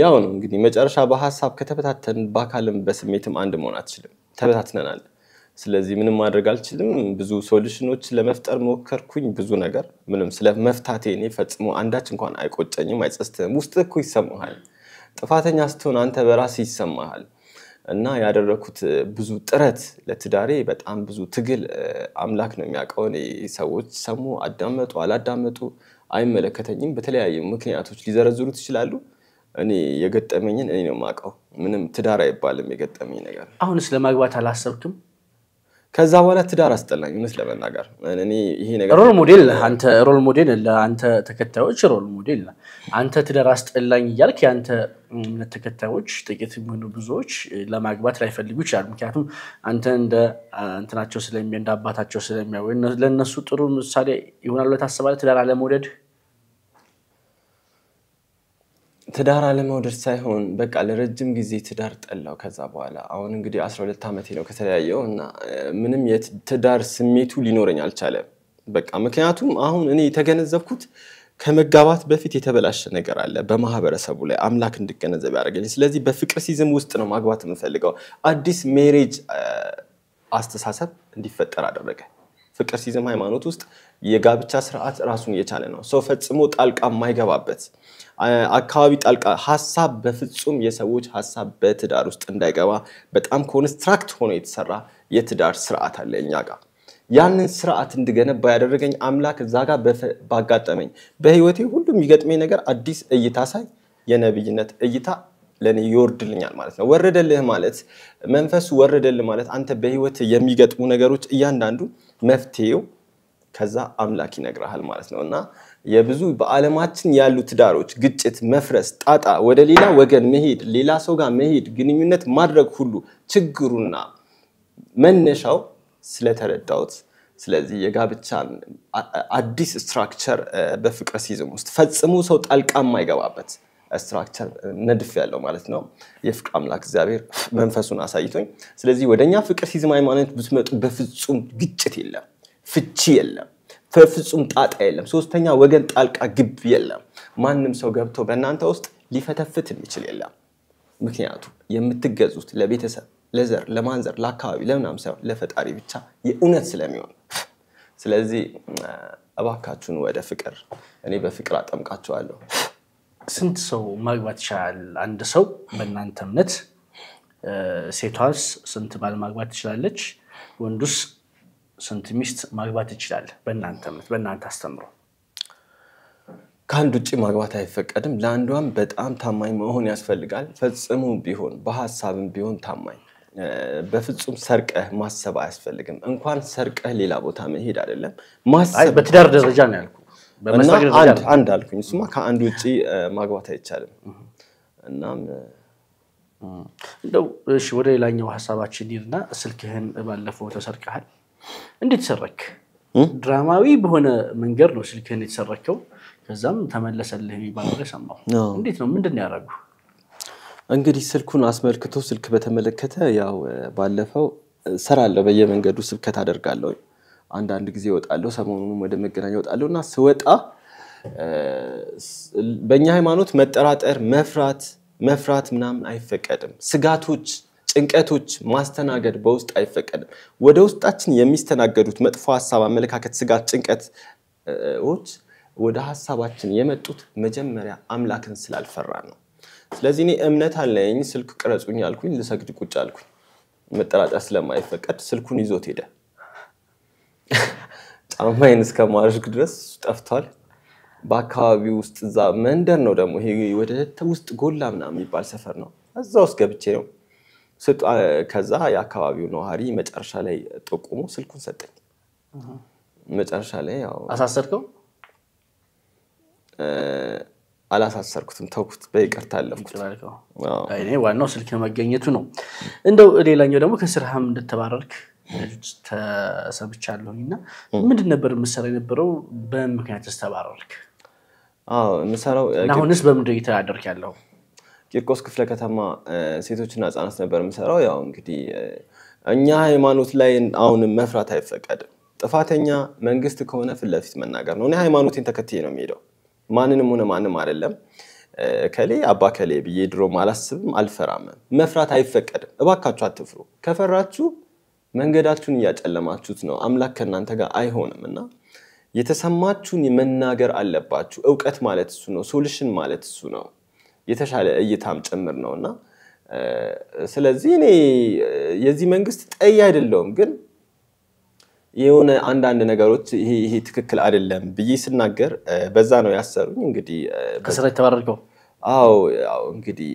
ያው ነው እንግዲህ መጨረሻ በሀሳብ ከተበታተን በአካልም በስሜትም አንድ መሆን አትችልም። ተበታትነናል። ስለዚህ ምንም ማድረግ አልችልም። ብዙ ሶሉሽኖች ለመፍጠር ሞከርኩኝ፣ ብዙ ነገር ምንም ስለ መፍታቴ እኔ ፈጽሞ አንዳች እንኳን አይቆጨኝም፣ አይጸስትም ውስጥ እኮ ይሰማሃል፣ ጥፋተኛ ስትሆን አንተ በራስ ይሰማሃል። እና ያደረኩት ብዙ ጥረት ለትዳሬ በጣም ብዙ ትግል አምላክ ነው የሚያውቀው። እኔ ሰዎች ሰሙ፣ አዳመጡ፣ አላዳመጡ አይመለከተኝም። በተለያዩ ምክንያቶች ሊዘረዝሩት ይችላሉ። እኔ የገጠመኝን እኔ ነው የማውቀው። ምንም ትዳር አይባልም የገጠመኝ ነገር። አሁን ስለማግባት አላሰብክም? ከዛ በኋላ ትዳር አስጠላኝ። እውነት ለመናገር ሮል ሞዴል አንተ ሮል ሞዴል ለአንተ ተከታዮች ሮል ሞዴል ነህ አንተ። ትዳር አስጠላኝ እያልክ የአንተ እምነት ተከታዮች ጥቂት የሚሆኑ ብዙዎች ለማግባት ላይፈልጉ ይችላሉ። ምክንያቱም አንተ እንደ እንትናቸው ስለሚ እንደ አባታቸው ስለሚያ ለእነሱ ጥሩ ምሳሌ ይሆናሉ ታስባለህ ትዳር አለመውደድ ትዳር አለመውደድ ሳይሆን በቃ ለረጅም ጊዜ ትዳር ጠላው። ከዛ በኋላ አሁን እንግዲህ 12 ዓመቴ ነው ከተለያየው እና ምንም የትዳር ስሜቱ ሊኖረኝ አልቻለም። በቃ ምክንያቱም አሁን እኔ የተገነዘብኩት ከመጋባት በፊት የተበላሸ ነገር አለ በማህበረሰቡ ላይ አምላክ እንድገነዘብ ያደርገኝ። ስለዚህ በፍቅር ሲዝም ውስጥ ነው ማግባት የምፈልገው። አዲስ ሜሬጅ አስተሳሰብ እንዲፈጠር አደረገ። ፍቅር ሲዝም ሃይማኖት ውስጥ የጋብቻ ስርዓት ራሱን እየቻለ ነው። ሰው ፈጽሞ ጣልቃ የማይገባበት አካባቢ ጣልቃ ሀሳብ በፍጹም የሰዎች ሀሳብ በትዳር ውስጥ እንዳይገባ በጣም ኮንስትራክት ሆኖ የተሰራ የትዳር ስርዓት አለ እኛ ጋር። ያንን ስርዓት እንድገነባ ያደረገኝ አምላክ እዛ ጋር ባጋጠመኝ በህይወቴ ሁሉ የሚገጥመኝ ነገር አዲስ እይታ ሳይ የነብይነት እይታ ለእኔ ይወርድልኛል ማለት ነው። ወረደልህ ማለት መንፈሱ ወረደልህ ማለት አንተ በህይወት የሚገጥሙ ነገሮች እያንዳንዱ መፍትሄው ከዛ አምላክ ይነግርሃል ማለት ነው እና የብዙ በዓለማችን ያሉ ትዳሮች ግጭት፣ መፍረስ፣ ጣጣ፣ ወደ ሌላ ወገን መሄድ፣ ሌላ ሰው ጋር መሄድ፣ ግንኙነት ማድረግ ሁሉ ችግሩና መነሻው ስለተረዳውት ስለዚህ የጋብቻን አዲስ ስትራክቸር በፍቅረ ሲዝም ውስጥ ፈጽሞ ሰው ጣልቃ የማይገባበት ስትራክቸር ነድፍ ያለው ማለት ነው። የፍቅር አምላክ እግዚአብሔር መንፈሱን አሳይቶኝ፣ ስለዚህ ወደኛ ፍቅር ሲዝም ሃይማኖት ብትመጡ በፍጹም ግጭት የለም፣ ፍቺ የለም፣ በፍጹም ጣጣ የለም፣ ሶስተኛ ወገን ጣልቃ ግብ የለም። ማንም ሰው ገብቶ በእናንተ ውስጥ ሊፈተፍት የሚችል የለም። ምክንያቱም የምትገዙት ለቤተሰብ፣ ለዘር፣ ለማንዘር፣ ለአካባቢ፣ ለምናም ሳይሆን ለፈጣሪ ብቻ የእውነት ስለሚሆን ስለዚህ እባካችሁን ወደ ፍቅር እኔ በፍቅር አጠምቃችኋለሁ። ስንት ሰው ማግባት ይችላል? አንድ ሰው በእናንተ እምነት ሴቷስ ስንት ባል ማግባት ትችላለች? ወንዱስ ስንት ሚስት ማግባት ይችላል? በእናንተ እምነት፣ በእናንተ አስተምሮ ከአንድ ውጭ ማግባት አይፈቀድም። ለአንዷም በጣም ታማኝ መሆን ያስፈልጋል። ፈጽሞ ቢሆን በሀሳብም ቢሆን ታማኝ በፍጹም ሰርቀህ ማሰብ አያስፈልግም። እንኳን ሰርቀህ ሌላ ቦታ መሄድ አይደለም። በትዳር ደረጃ ነው ያልኩ አንድ አንድ አልኩኝ። እሱማ ከአንድ ውጭ ማግባት አይቻልም። እናም እንደው እሺ፣ ወደ ሌላኛው ሀሳባችን ሂድና ስልክህን ባለፈው ተሰርቀሃል። እንዴት ሰረክ? ድራማዊ በሆነ መንገድ ነው ስልክህን የተሰረከው። ከዛም ተመለሰልህ የሚባል ወሬ ሰማሁ። እንዴት ነው? ምንድን ነው ያደረጉ? እንግዲህ ስልኩን አስመልክቶ ስልክ በተመለከተ ያው ባለፈው አለው በየመንገዱ ስብከት አደርጋለሁ። አንዳንድ ጊዜ እወጣለሁ። ሰሞኑንም ወደ መገናኛ እወጣለሁ እና ስወጣ በእኛ ሃይማኖት መጠራጠር፣ መፍራት መፍራት ምናምን አይፈቀድም። ስጋቶች፣ ጭንቀቶች ማስተናገድ በውስጥ አይፈቀድም። ወደ ውስጣችን የሚስተናገዱት መጥፎ ሀሳብ፣ አመለካከት፣ ስጋት፣ ጭንቀቶች ወደ ሀሳባችን የመጡት መጀመሪያ አምላክን ስላልፈራ ነው። ስለዚህ እኔ እምነት አለኝ፣ ስልክ ቅረጹኝ አልኩኝ፣ ልሰግድ ቁጭ አልኩኝ። መጠራጠር ስለማይፈቀድ ስልኩን ይዞት ሄደ። ጫማዬን እስከ ማድረግ ድረስ ጠፍቷል። በአካባቢ ውስጥ እዛ መንደር ነው ደግሞ ይሄ ወደ ውስጥ ጎላ ምናምን የሚባል ሰፈር ነው። እዛ ውስጥ ገብቼ ነው ከዛ የአካባቢው ነዋሪ መጨረሻ ላይ ጠቁሞ ስልኩን ሰጠኝ። መጨረሻ ላይ ያው አሳሰርከው? አላሳሰርኩትም፣ ተውኩት፣ በይቅርታ አለፍኩት። ዋናው ስልክ መገኘቱ ነው። እንደው ሌላኛው ደግሞ ከስራህም እንደተባረርክ ልጅ ተሰብቻለሁኝ እና ምንድን ነበር የምሰራ የነበረው? በምን ምክንያት ስተባረርክ? ምሰራው አሁንስ በምንድን እየተዳደርክ ያለው? ቂርቆስ ክፍለ ከተማ ሴቶችና ህፃናት ነበር የምሰራው። ያው እንግዲህ እኛ ሃይማኖት ላይ አሁንም መፍራት አይፈቀድም። ጥፋተኛ መንግስት ከሆነ ፊትለፊት መናገር ነው። እኔ ሃይማኖቴን ተከትዬ ነው የሚሄደው። ማንንም ሆነ ማንም አይደለም ከሌ አባ ከሌ ብዬ ድሮም አላስብም፣ አልፈራምም። መፍራት አይፈቀድም። እባካችሁ አትፍሩ። ከፈራችሁ መንገዳችሁን እያጨለማችሁት ነው። አምላክ ከእናንተ ጋር አይሆንም እና የተሰማችሁን መናገር አለባችሁ። እውቀት ማለት እሱ ነው። ሶሉሽን ማለት እሱ ነው። የተሻለ እይታም ጭምር ነው እና ስለዚህ እኔ የዚህ መንግስት ጠይ አይደለውም፣ ግን የሆነ አንዳንድ ነገሮች ይሄ ትክክል አይደለም ብዬ ስናገር በዛ ነው ያሰሩኝ። እንግዲህ ከስራ የተባረርከው አዎ ያው እንግዲህ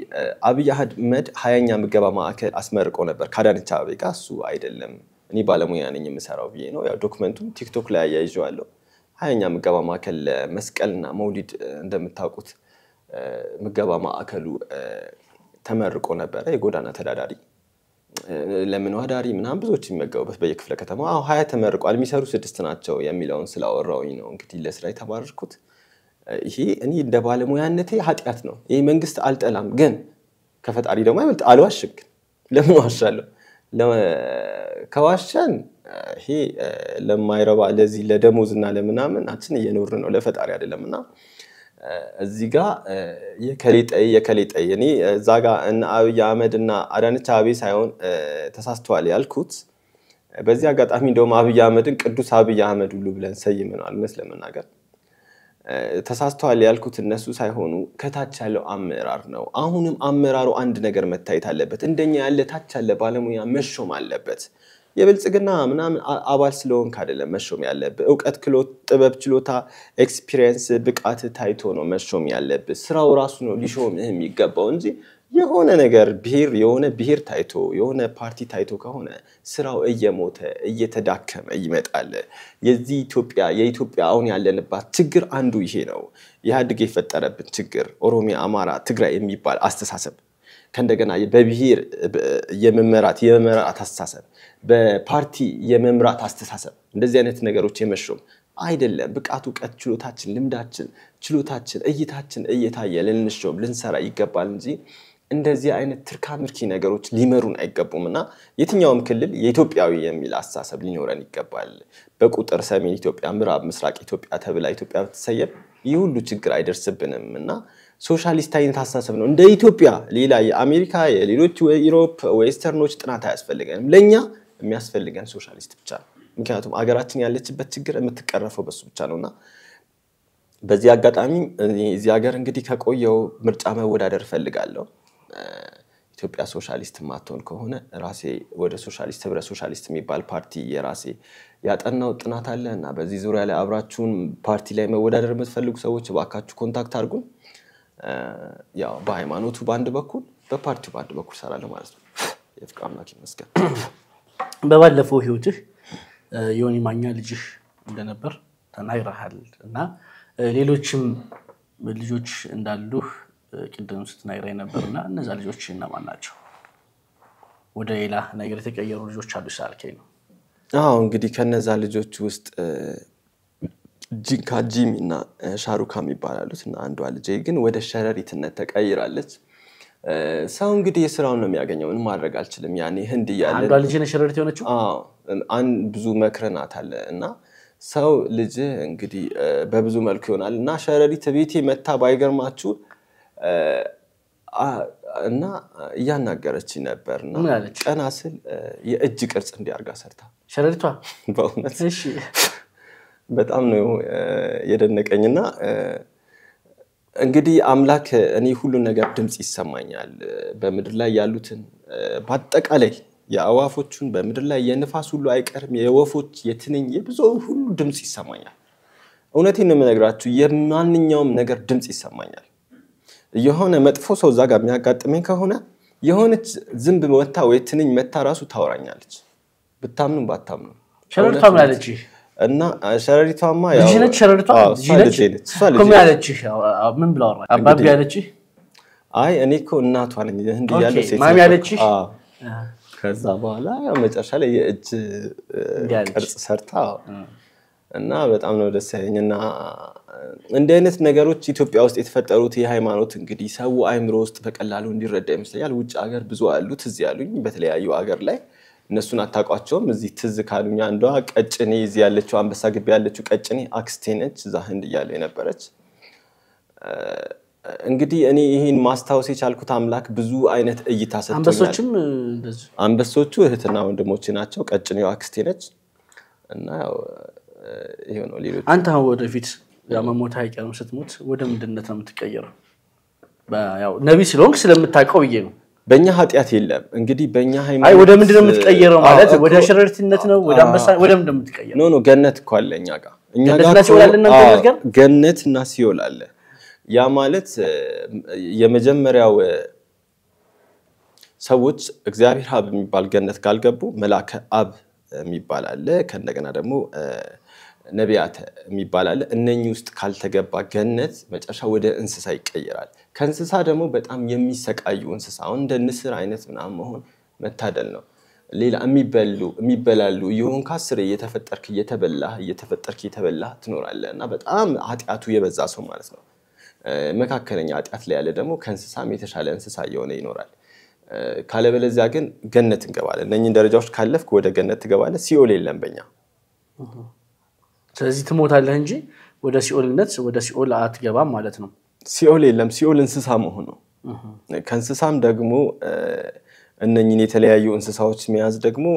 አብይ አህመድ ሀያኛ ምገባ ማዕከል አስመርቆ ነበር ከአዳነች አቤቤ ጋር። እሱ አይደለም እኔ ባለሙያ ነኝ የምሰራው ብዬ ነው። ያው ዶክመንቱም ቲክቶክ ላይ አያይዤዋለሁ። ሀያኛ ምገባ ማዕከል ለመስቀልና መውሊድ እንደምታውቁት ምገባ ማዕከሉ ተመርቆ ነበረ። የጎዳና ተዳዳሪ ለምን ዋዳሪ ምናምን ብዙዎች የሚመገቡበት በየክፍለ ከተማ ሀያ ተመርቋል። የሚሰሩ ስድስት ናቸው የሚለውን ስላወራውኝ ነው እንግዲህ ለስራ የተባረርኩት። ይሄ እኔ እንደ ባለሙያነቴ ኃጢአት ነው። ይሄ መንግስት አልጠላም፣ ግን ከፈጣሪ ደግሞ አይበልጥ አልዋሽም። ግን ለምን ዋሻለሁ? ከዋሸን ይሄ ለማይረባ ለዚህ ለደሞዝ እና ለምናምን አችን እየኖር ነው፣ ለፈጣሪ አይደለም። እና እዚህ ጋ የከሌጠይ የከሌጠይ እኔ እዛ ጋ እነ አብይ አህመድ እና አዳነች አቤ ሳይሆን ተሳስተዋል ያልኩት በዚህ አጋጣሚ እንደውም አብይ አህመድን ቅዱስ አብይ አህመድ ሁሉ ብለን ሰይመነዋል መስለመናገር ተሳስተዋል ያልኩት እነሱ ሳይሆኑ ከታች ያለው አመራር ነው። አሁንም አመራሩ አንድ ነገር መታየት አለበት። እንደኛ ያለ ታች ያለ ባለሙያ መሾም አለበት። የብልጽግና ምናምን አባል ስለሆንክ አይደለም መሾም ያለብህ። እውቀት፣ ክሎት፣ ጥበብ፣ ችሎታ፣ ኤክስፒሪየንስ፣ ብቃት ታይቶ ነው መሾም ያለብህ። ስራው ራሱ ነው ሊሾምህ የሚገባው እንጂ የሆነ ነገር ብሄር የሆነ ብሄር ታይቶ የሆነ ፓርቲ ታይቶ ከሆነ ስራው እየሞተ እየተዳከመ ይመጣል። የዚህ ኢትዮጵያ የኢትዮጵያ አሁን ያለንባት ችግር አንዱ ይሄ ነው። ኢህአዴግ የፈጠረብን ችግር ኦሮሚያ፣ አማራ፣ ትግራይ የሚባል አስተሳሰብ ከእንደገና በብሄር የመመራት የመመራት አስተሳሰብ፣ በፓርቲ የመምራት አስተሳሰብ እንደዚህ አይነት ነገሮች የመሾም አይደለም ብቃት፣ እውቀት፣ ችሎታችን፣ ልምዳችን፣ ችሎታችን፣ እይታችን እየታየ ልንሾም ልንሰራ ይገባል እንጂ እንደዚህ አይነት ትርካምርኪ ነገሮች ሊመሩን አይገቡም እና የትኛውም ክልል የኢትዮጵያዊ የሚል አስተሳሰብ ሊኖረን ይገባል። በቁጥር ሰሜን ኢትዮጵያ፣ ምዕራብ፣ ምስራቅ ኢትዮጵያ ተብላ ኢትዮጵያ ብትሰየም ይህ ሁሉ ችግር አይደርስብንም እና ሶሻሊስት አይነት አስተሳሰብ ነው። እንደ ኢትዮጵያ ሌላ የአሜሪካ የሌሎች ዩሮፕ ዌስተርኖች ጥናት አያስፈልገንም። ለእኛ የሚያስፈልገን ሶሻሊስት ብቻ ነው። ምክንያቱም አገራችን ያለችበት ችግር የምትቀረፈው በሱ ብቻ ነውና በዚህ አጋጣሚ እዚህ ሀገር እንግዲህ ከቆየው ምርጫ መወዳደር እፈልጋለሁ። ኢትዮጵያ ሶሻሊስት ማትሆን ከሆነ ራሴ ወደ ሶሻሊስት ህብረ ሶሻሊስት የሚባል ፓርቲ የራሴ ያጠናው ጥናት አለ እና በዚህ ዙሪያ ላይ አብራችሁን ፓርቲ ላይ መወዳደር የምትፈልጉ ሰዎች እባካችሁ ኮንታክት አድርጉን። ያው በሃይማኖቱ በአንድ በኩል በፓርቲው በአንድ በኩል እሰራለሁ ማለት ነው። የፍቅር አምላክ ይመስገን። በባለፈው ህይወትህ የዮኒ ማኛ ልጅህ እንደነበር ተናይረሃል እና ሌሎችም ልጆች እንዳሉህ ቅድም ስትነግረኝ ነበር እና እነዛ ልጆች እነማን ናቸው? ወደ ሌላ ነገር የተቀየሩ ልጆች አሉ ስላልከኝ ነው። አዎ እንግዲህ ከነዛ ልጆች ውስጥ ጂንካ ጂሚ እና ሻሩካ ይባላሉት እና አንዷ ልጄ ግን ወደ ሸረሪትነት ተቀይራለች። ሰው እንግዲህ የስራውን ነው የሚያገኘው። ምን ማድረግ አልችልም። ያኔ ህንድ እያለ ልጅ ሸረሪት የሆነችው ብዙ መክረናት አለ እና ሰው ልጅ እንግዲህ በብዙ መልኩ ይሆናል እና ሸረሪት ቤቴ መታ ባይገርማችሁ እና እያናገረች ነበር ቀና ስል የእጅ ቅርጽ እንዲያርጋ ሰርታ ሸረሪቷ በእውነት በጣም ነው ና እንግዲህ አምላክ እኔ ሁሉን ነገር ድምፅ ይሰማኛል። በምድር ላይ ያሉትን በአጠቃላይ የአዋፎቹን በምድር ላይ የንፋስ ሁሉ አይቀርም፣ የወፎች፣ የትንኝ፣ የብዙ ሁሉ ድምፅ ይሰማኛል። እውነቴን ነው የምነግራችሁ፣ የማንኛውም ነገር ድምፅ ይሰማኛል። የሆነ መጥፎ ሰው እዛ ጋር የሚያጋጥመኝ ከሆነ የሆነች ዝንብ መታ ወይ ትንኝ መታ ራሱ ታወራኛለች፣ ብታምኑ ባታምኑ። ሸረሪቷ እና ሸረሪቷማ ምን ብላ አባቢ አይ እኔ እኮ እናቷ ነኝ። ህንድ ሴት ከዛ በኋላ መጨረሻ ላይ የእጅ ቅርጽ ሰርታ እና በጣም ነው ደስ ያለኝ እና እንዲህ አይነት ነገሮች ኢትዮጵያ ውስጥ የተፈጠሩት የሃይማኖት እንግዲህ ሰው አይምሮ ውስጥ በቀላሉ እንዲረዳ ይመስለኛል። ውጭ ሀገር ብዙ አሉ ትዝ ያሉኝ በተለያዩ ሀገር ላይ እነሱን አታውቋቸውም። እዚህ ትዝ ካሉኝ አንዷ ቀጭኔ እዚህ ያለችው አንበሳ ግቢ ያለችው ቀጭኔ አክስቴ ነች፣ እዛ ህንድ እያለ የነበረች እንግዲህ እኔ ይህን ማስታወስ የቻልኩት አምላክ ብዙ አይነት እይታ ሰጥቶኛል። አንበሶቹ እህትና ወንድሞች ናቸው። ቀጭኔዋ አክስቴ ነች እና ያው ነው። ሌሎች አንተ ወደፊት መሞት አይቀርም። ስትሞት ወደ ምንድነት ነው የምትቀየረው? ነቢ ስለሆንክ ስለምታውቀው ብዬ ነው። በእኛ ኃጢአት የለም እንግዲህ በእኛ ሃይማኖት ወደ ምንድን ነው የምትቀየረው? ማለት ወደ ሽረርትነት ነው ወደ አንበሳ ወደ ምንድን ነው የምትቀየረው? ኖ ኖ ገነት እኮ አለ እኛ ጋር እኛ ጋር ገነት እና ሲኦል አለ። ያ ማለት የመጀመሪያው ሰዎች እግዚአብሔር አብ የሚባል ገነት ካልገቡ መልአከ አብ የሚባል አለ። ከእንደገና ደግሞ ነቢያተ የሚባላል እነኚህ ውስጥ ካልተገባ ገነት መጨረሻ ወደ እንስሳ ይቀየራል። ከእንስሳ ደግሞ በጣም የሚሰቃዩ እንስሳ አሁን እንደ ንስር አይነት ምናምን መሆን መታደል ነው። ሌላ የሚበሉ የሚበላሉ የሆን ካስር እየተፈጠርክ እየተበላህ እየተፈጠርክ እየተበላህ ትኖራለህ እና በጣም ኃጢአቱ የበዛ ሰው ማለት ነው። መካከለኛ ኃጢአት ላይ ያለ ደግሞ ከእንስሳም የተሻለ እንስሳ እየሆነ ይኖራል። ካለበለዚያ ግን ገነት እንገባለን። እነኝን ደረጃዎች ካለፍክ ወደ ገነት ትገባለህ። ሲኦል የለም በኛ ስለዚህ ትሞታለህ እንጂ ወደ ሲኦልነት ወደ ሲኦል አትገባም ማለት ነው። ሲኦል የለም። ሲኦል እንስሳ መሆኑ ከእንስሳም ደግሞ እነኝን የተለያዩ እንስሳዎች መያዝ ደግሞ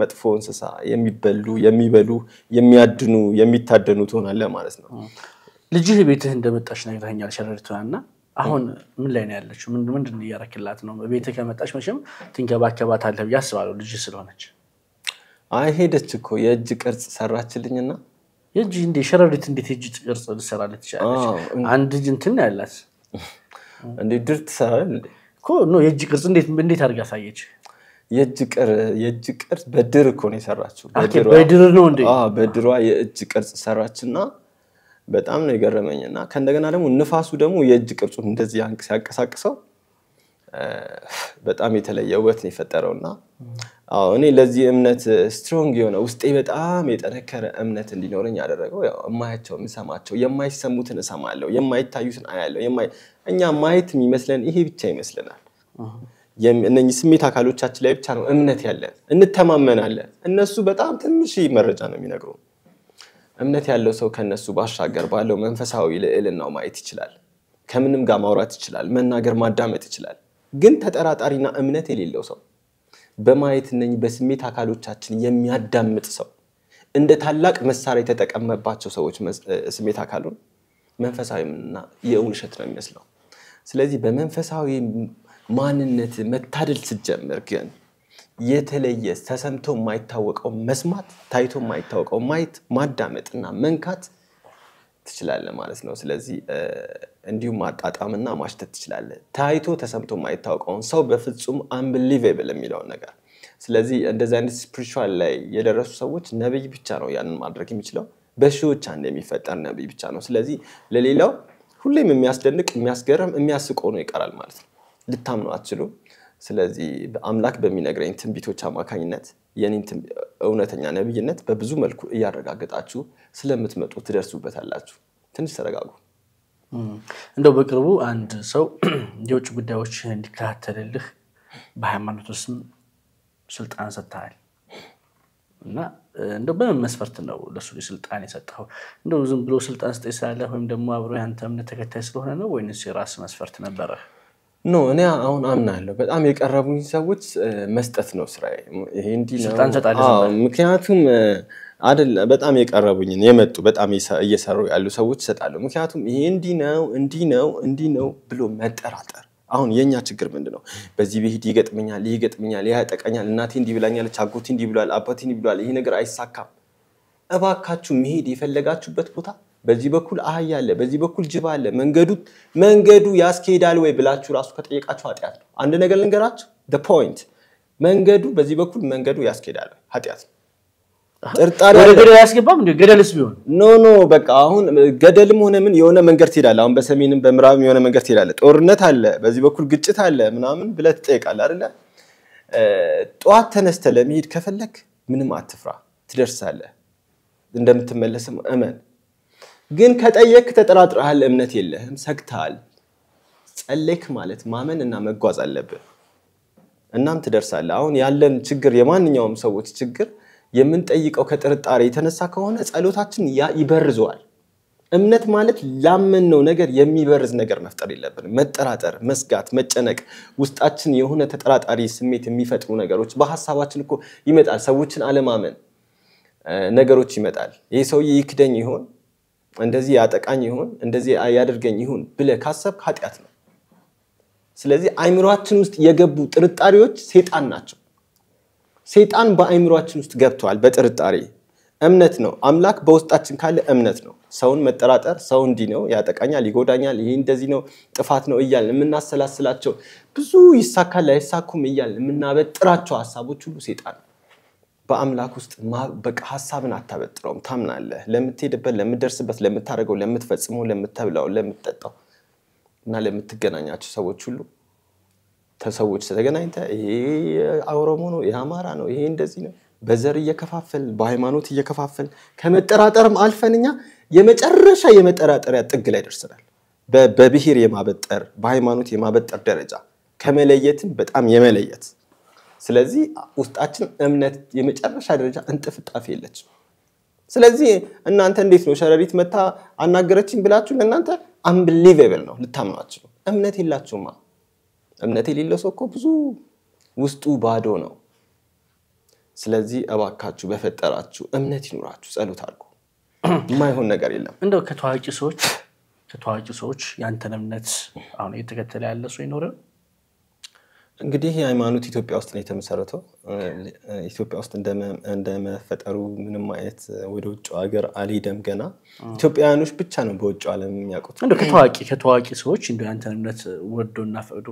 መጥፎ እንስሳ የሚበሉ የሚበሉ የሚያድኑ የሚታደኑ ትሆናለህ ማለት ነው። ልጅህ ቤትህ እንደመጣች ነግረኛል ሸረሪቷ አሁን ምን ላይ ነው ያለችው? ምንድን እያረክላት ነው? ቤት ከመጣች መቼም ትንከባከባታለ ብዬ አስባለሁ ልጅ ስለሆነች። አይ ሄደች እኮ የእጅ ቅርጽ ሰራችልኝና የእጅ እንደ ሸረሪት እንዴት የእጅ ቅርጽ ልሰራ ትችላለች? አንድ እጅ እንትን ያላት <laughs> እንደ ድር ትሰራል የእጅ ቅርጽ እንዴት አድርጋ ሳየች? የእጅ ቅርጽ በድር እኮ ነው የሰራችው። በድር ነው እንዴ? በድሯ የእጅ ቅርጽ ሰራችና በጣም ነው የገረመኝ። እና ከእንደገና ደግሞ ንፋሱ ደግሞ የእጅ ቅርጹ እንደዚህ ሲያንቀሳቅሰው በጣም የተለየ ውበት ነው የፈጠረው እና እኔ ለዚህ እምነት ስትሮንግ የሆነ ውስጤ በጣም የጠነከረ እምነት እንዲኖረኝ ያደረገው እማያቸው የምሰማቸው የማይሰሙትን እሰማለሁ፣ የማይታዩትን አያለሁ። እኛ ማየት የሚመስለን ይሄ ብቻ ይመስለናል። እነኚህ ስሜት አካሎቻችን ላይ ብቻ ነው እምነት ያለን፣ እንተማመናለን። እነሱ በጣም ትንሽ መረጃ ነው የሚነግሩ። እምነት ያለው ሰው ከነሱ ባሻገር ባለው መንፈሳዊ ልዕልናው ማየት ይችላል። ከምንም ጋር ማውራት ይችላል። መናገር ማዳመጥ ይችላል። ግን ተጠራጣሪና እምነት የሌለው ሰው በማየት እነኝህ በስሜት አካሎቻችን የሚያዳምጥ ሰው እንደ ታላቅ መሳሪያ የተጠቀመባቸው ሰዎች ስሜት አካሉን መንፈሳዊና የውሸት ነው የሚመስለው። ስለዚህ በመንፈሳዊ ማንነት መታደል ስትጀምር ግን የተለየ ተሰምቶ የማይታወቀው መስማት፣ ታይቶ የማይታወቀው ማየት፣ ማዳመጥና መንካት ትችላለህ ማለት ነው። ስለዚህ እንዲሁም ማጣጣምና ማሽተት ትችላለህ። ታይቶ ተሰምቶ የማይታወቀውን ሰው በፍጹም አንብሊቬብል የሚለውን ነገር ስለዚህ እንደዚህ አይነት ስፒሪቹዋል ላይ የደረሱ ሰዎች ነብይ ብቻ ነው ያንን ማድረግ የሚችለው። በሺዎች አንድ የሚፈጠር ነብይ ብቻ ነው። ስለዚህ ለሌላው ሁሌም የሚያስደንቅ፣ የሚያስገርም፣ የሚያስቆ ነው ይቀራል ማለት ነው። ልታምኑ አትችሉም። ስለዚህ በአምላክ በሚነግረኝ ትንቢቶች አማካኝነት የኔን እውነተኛ ነብይነት በብዙ መልኩ እያረጋገጣችሁ ስለምትመጡ ትደርሱበታላችሁ። ትንሽ ተረጋጉ። እንደው በቅርቡ አንድ ሰው <clears throat> የውጭ ጉዳዮች እንዲከታተልልህ በሃይማኖት ስም ስልጣን ሰጥተሃል እና እንደው በምን መስፈርት ነው ለሱ ስልጣን የሰጠው? እንደው ዝም ብሎ ስልጣን ስጠ ስላለ ወይም ደግሞ አብሮ ያንተ እምነት ተከታይ ስለሆነ ነው ወይንስ የራስ መስፈርት ነበረ? ኖ እኔ አሁን አምናለሁ። በጣም የቀረቡኝ ሰዎች መስጠት ነው ስራ ምክንያቱም አደለ በጣም የቀረቡኝ የመጡ በጣም እየሰሩ ያሉ ሰዎች ይሰጣሉ። ምክንያቱም ይሄ እንዲ ነው እንዲ ነው እንዲ ነው ብሎ መጠራጠር አሁን የእኛ ችግር ምንድ ነው? በዚህ ብሄድ ይገጥመኛል፣ ይህ ይገጥመኛል፣ ያ ያጠቀኛል፣ እናቴ እንዲህ ብላኛለች፣ አጎቴ እንዲህ ብሏል፣ አባቴ እንዲህ ብሏል፣ ይሄ ነገር አይሳካም። እባካችሁ መሄድ የፈለጋችሁበት ቦታ በዚህ በኩል አህያ አለ፣ በዚህ በኩል ጅብ አለ፣ መንገዱ መንገዱ ያስኬዳል ወይ ብላችሁ ራሱ ከጠየቃችሁ ኃጢአት ነው። አንድ ነገር ልንገራችሁ፣ ፖይንት መንገዱ በዚህ በኩል መንገዱ ያስኬዳል ወይ ኃጢአት ነው። ወደ ገደል ገደልስ ቢሆን ኖ ኖ በቃ አሁን ገደልም ሆነ ምን የሆነ መንገድ ትሄዳለ። አሁን በሰሜንም በምዕራብም የሆነ መንገድ ትሄዳለ። ጦርነት አለ፣ በዚህ በኩል ግጭት አለ ምናምን ብለህ ትጠይቃለህ አይደለ? ጠዋት ተነስተህ ለመሄድ ከፈለክ ምንም አትፍራ፣ ትደርሳለህ። እንደምትመለስም እመን። ግን ከጠየክ ተጠራጥረሃል፣ እምነት የለህም፣ ሰግተሃል። ጸለይክ ማለት ማመን እና መጓዝ አለብህ። እናም ትደርሳለህ። አሁን ያለን ችግር የማንኛውም ሰዎች ችግር የምንጠይቀው ከጥርጣሬ የተነሳ ከሆነ ጸሎታችን ይበርዘዋል። እምነት ማለት ላመንነው ነገር የሚበርዝ ነገር መፍጠር የለብን መጠራጠር፣ መስጋት፣ መጨነቅ፣ ውስጣችን የሆነ ተጠራጣሪ ስሜት የሚፈጥሩ ነገሮች በሀሳባችን እኮ ይመጣል። ሰዎችን አለማመን ነገሮች ይመጣል። ይህ ሰውዬ ይክደኝ ይሆን? እንደዚህ ያጠቃኝ ይሁን እንደዚህ ያደርገኝ ይሁን ብለ ካሰብ ኃጢአት ነው። ስለዚህ አይምሯችን ውስጥ የገቡ ጥርጣሬዎች ሴጣን ናቸው። ሴጣን በአይምሯችን ውስጥ ገብተዋል በጥርጣሬ እምነት ነው። አምላክ በውስጣችን ካለ እምነት ነው። ሰውን መጠራጠር፣ ሰው እንዲህ ነው፣ ያጠቃኛል፣ ይጎዳኛል፣ ይህ እንደዚህ ነው፣ ጥፋት ነው እያል የምናሰላስላቸው ብዙ ይሳካል፣ አይሳኩም እያል የምናበጥራቸው ሀሳቦች ሁሉ ሴጣን ነው። በአምላክ ውስጥ በቃ ሀሳብን አታበጥረውም። ታምናለህ። ለምትሄድበት፣ ለምትደርስበት፣ ለምታደርገው፣ ለምትፈጽመው፣ ለምትበላው፣ ለምትጠጣው እና ለምትገናኛቸው ሰዎች ሁሉ ተሰዎች ተገናኝተ ይሄ ኦሮሞ ነው፣ ይሄ አማራ ነው፣ ይሄ እንደዚህ ነው፣ በዘር እየከፋፈል በሃይማኖት እየከፋፈል ከመጠራጠርም አልፈን እኛ የመጨረሻ የመጠራጠሪያ ጥግ ላይ ደርሰናል። በብሔር የማበጠር በሃይማኖት የማበጠር ደረጃ ከመለየትም በጣም የመለየት ስለዚህ ውስጣችን እምነት የመጨረሻ ደረጃ እንጥፍጣፊ የለች። ስለዚህ እናንተ እንዴት ነው ሸረሪት መታ አናገረችኝ ብላችሁ ለእናንተ አንብሊቬብል ነው፣ ልታምኗችሁ እምነት የላችሁማ። እምነት የሌለው ሰው እኮ ብዙ ውስጡ ባዶ ነው። ስለዚህ እባካችሁ በፈጠራችሁ እምነት ይኑራችሁ፣ ጸሎት አድርጉ። የማይሆን ነገር የለም። እንደው ከታዋቂ ሰዎች ከታዋቂ ሰዎች ያንተን እምነት አሁን እየተከተለ ያለ ሰው ይኖረን? እንግዲህ የሃይማኖት ኢትዮጵያ ውስጥ ነው የተመሰረተው። ኢትዮጵያ ውስጥ እንደመፈጠሩ ምንም አይነት ወደ ውጭ ሀገር አልሄደም ገና። ኢትዮጵያውያኖች ብቻ ነው በውጭ ዓለም የሚያውቁት። እንደ ከታዋቂ ከታዋቂ ሰዎች እንደ ያንተን እምነት ወዶ እና ፈቅዶ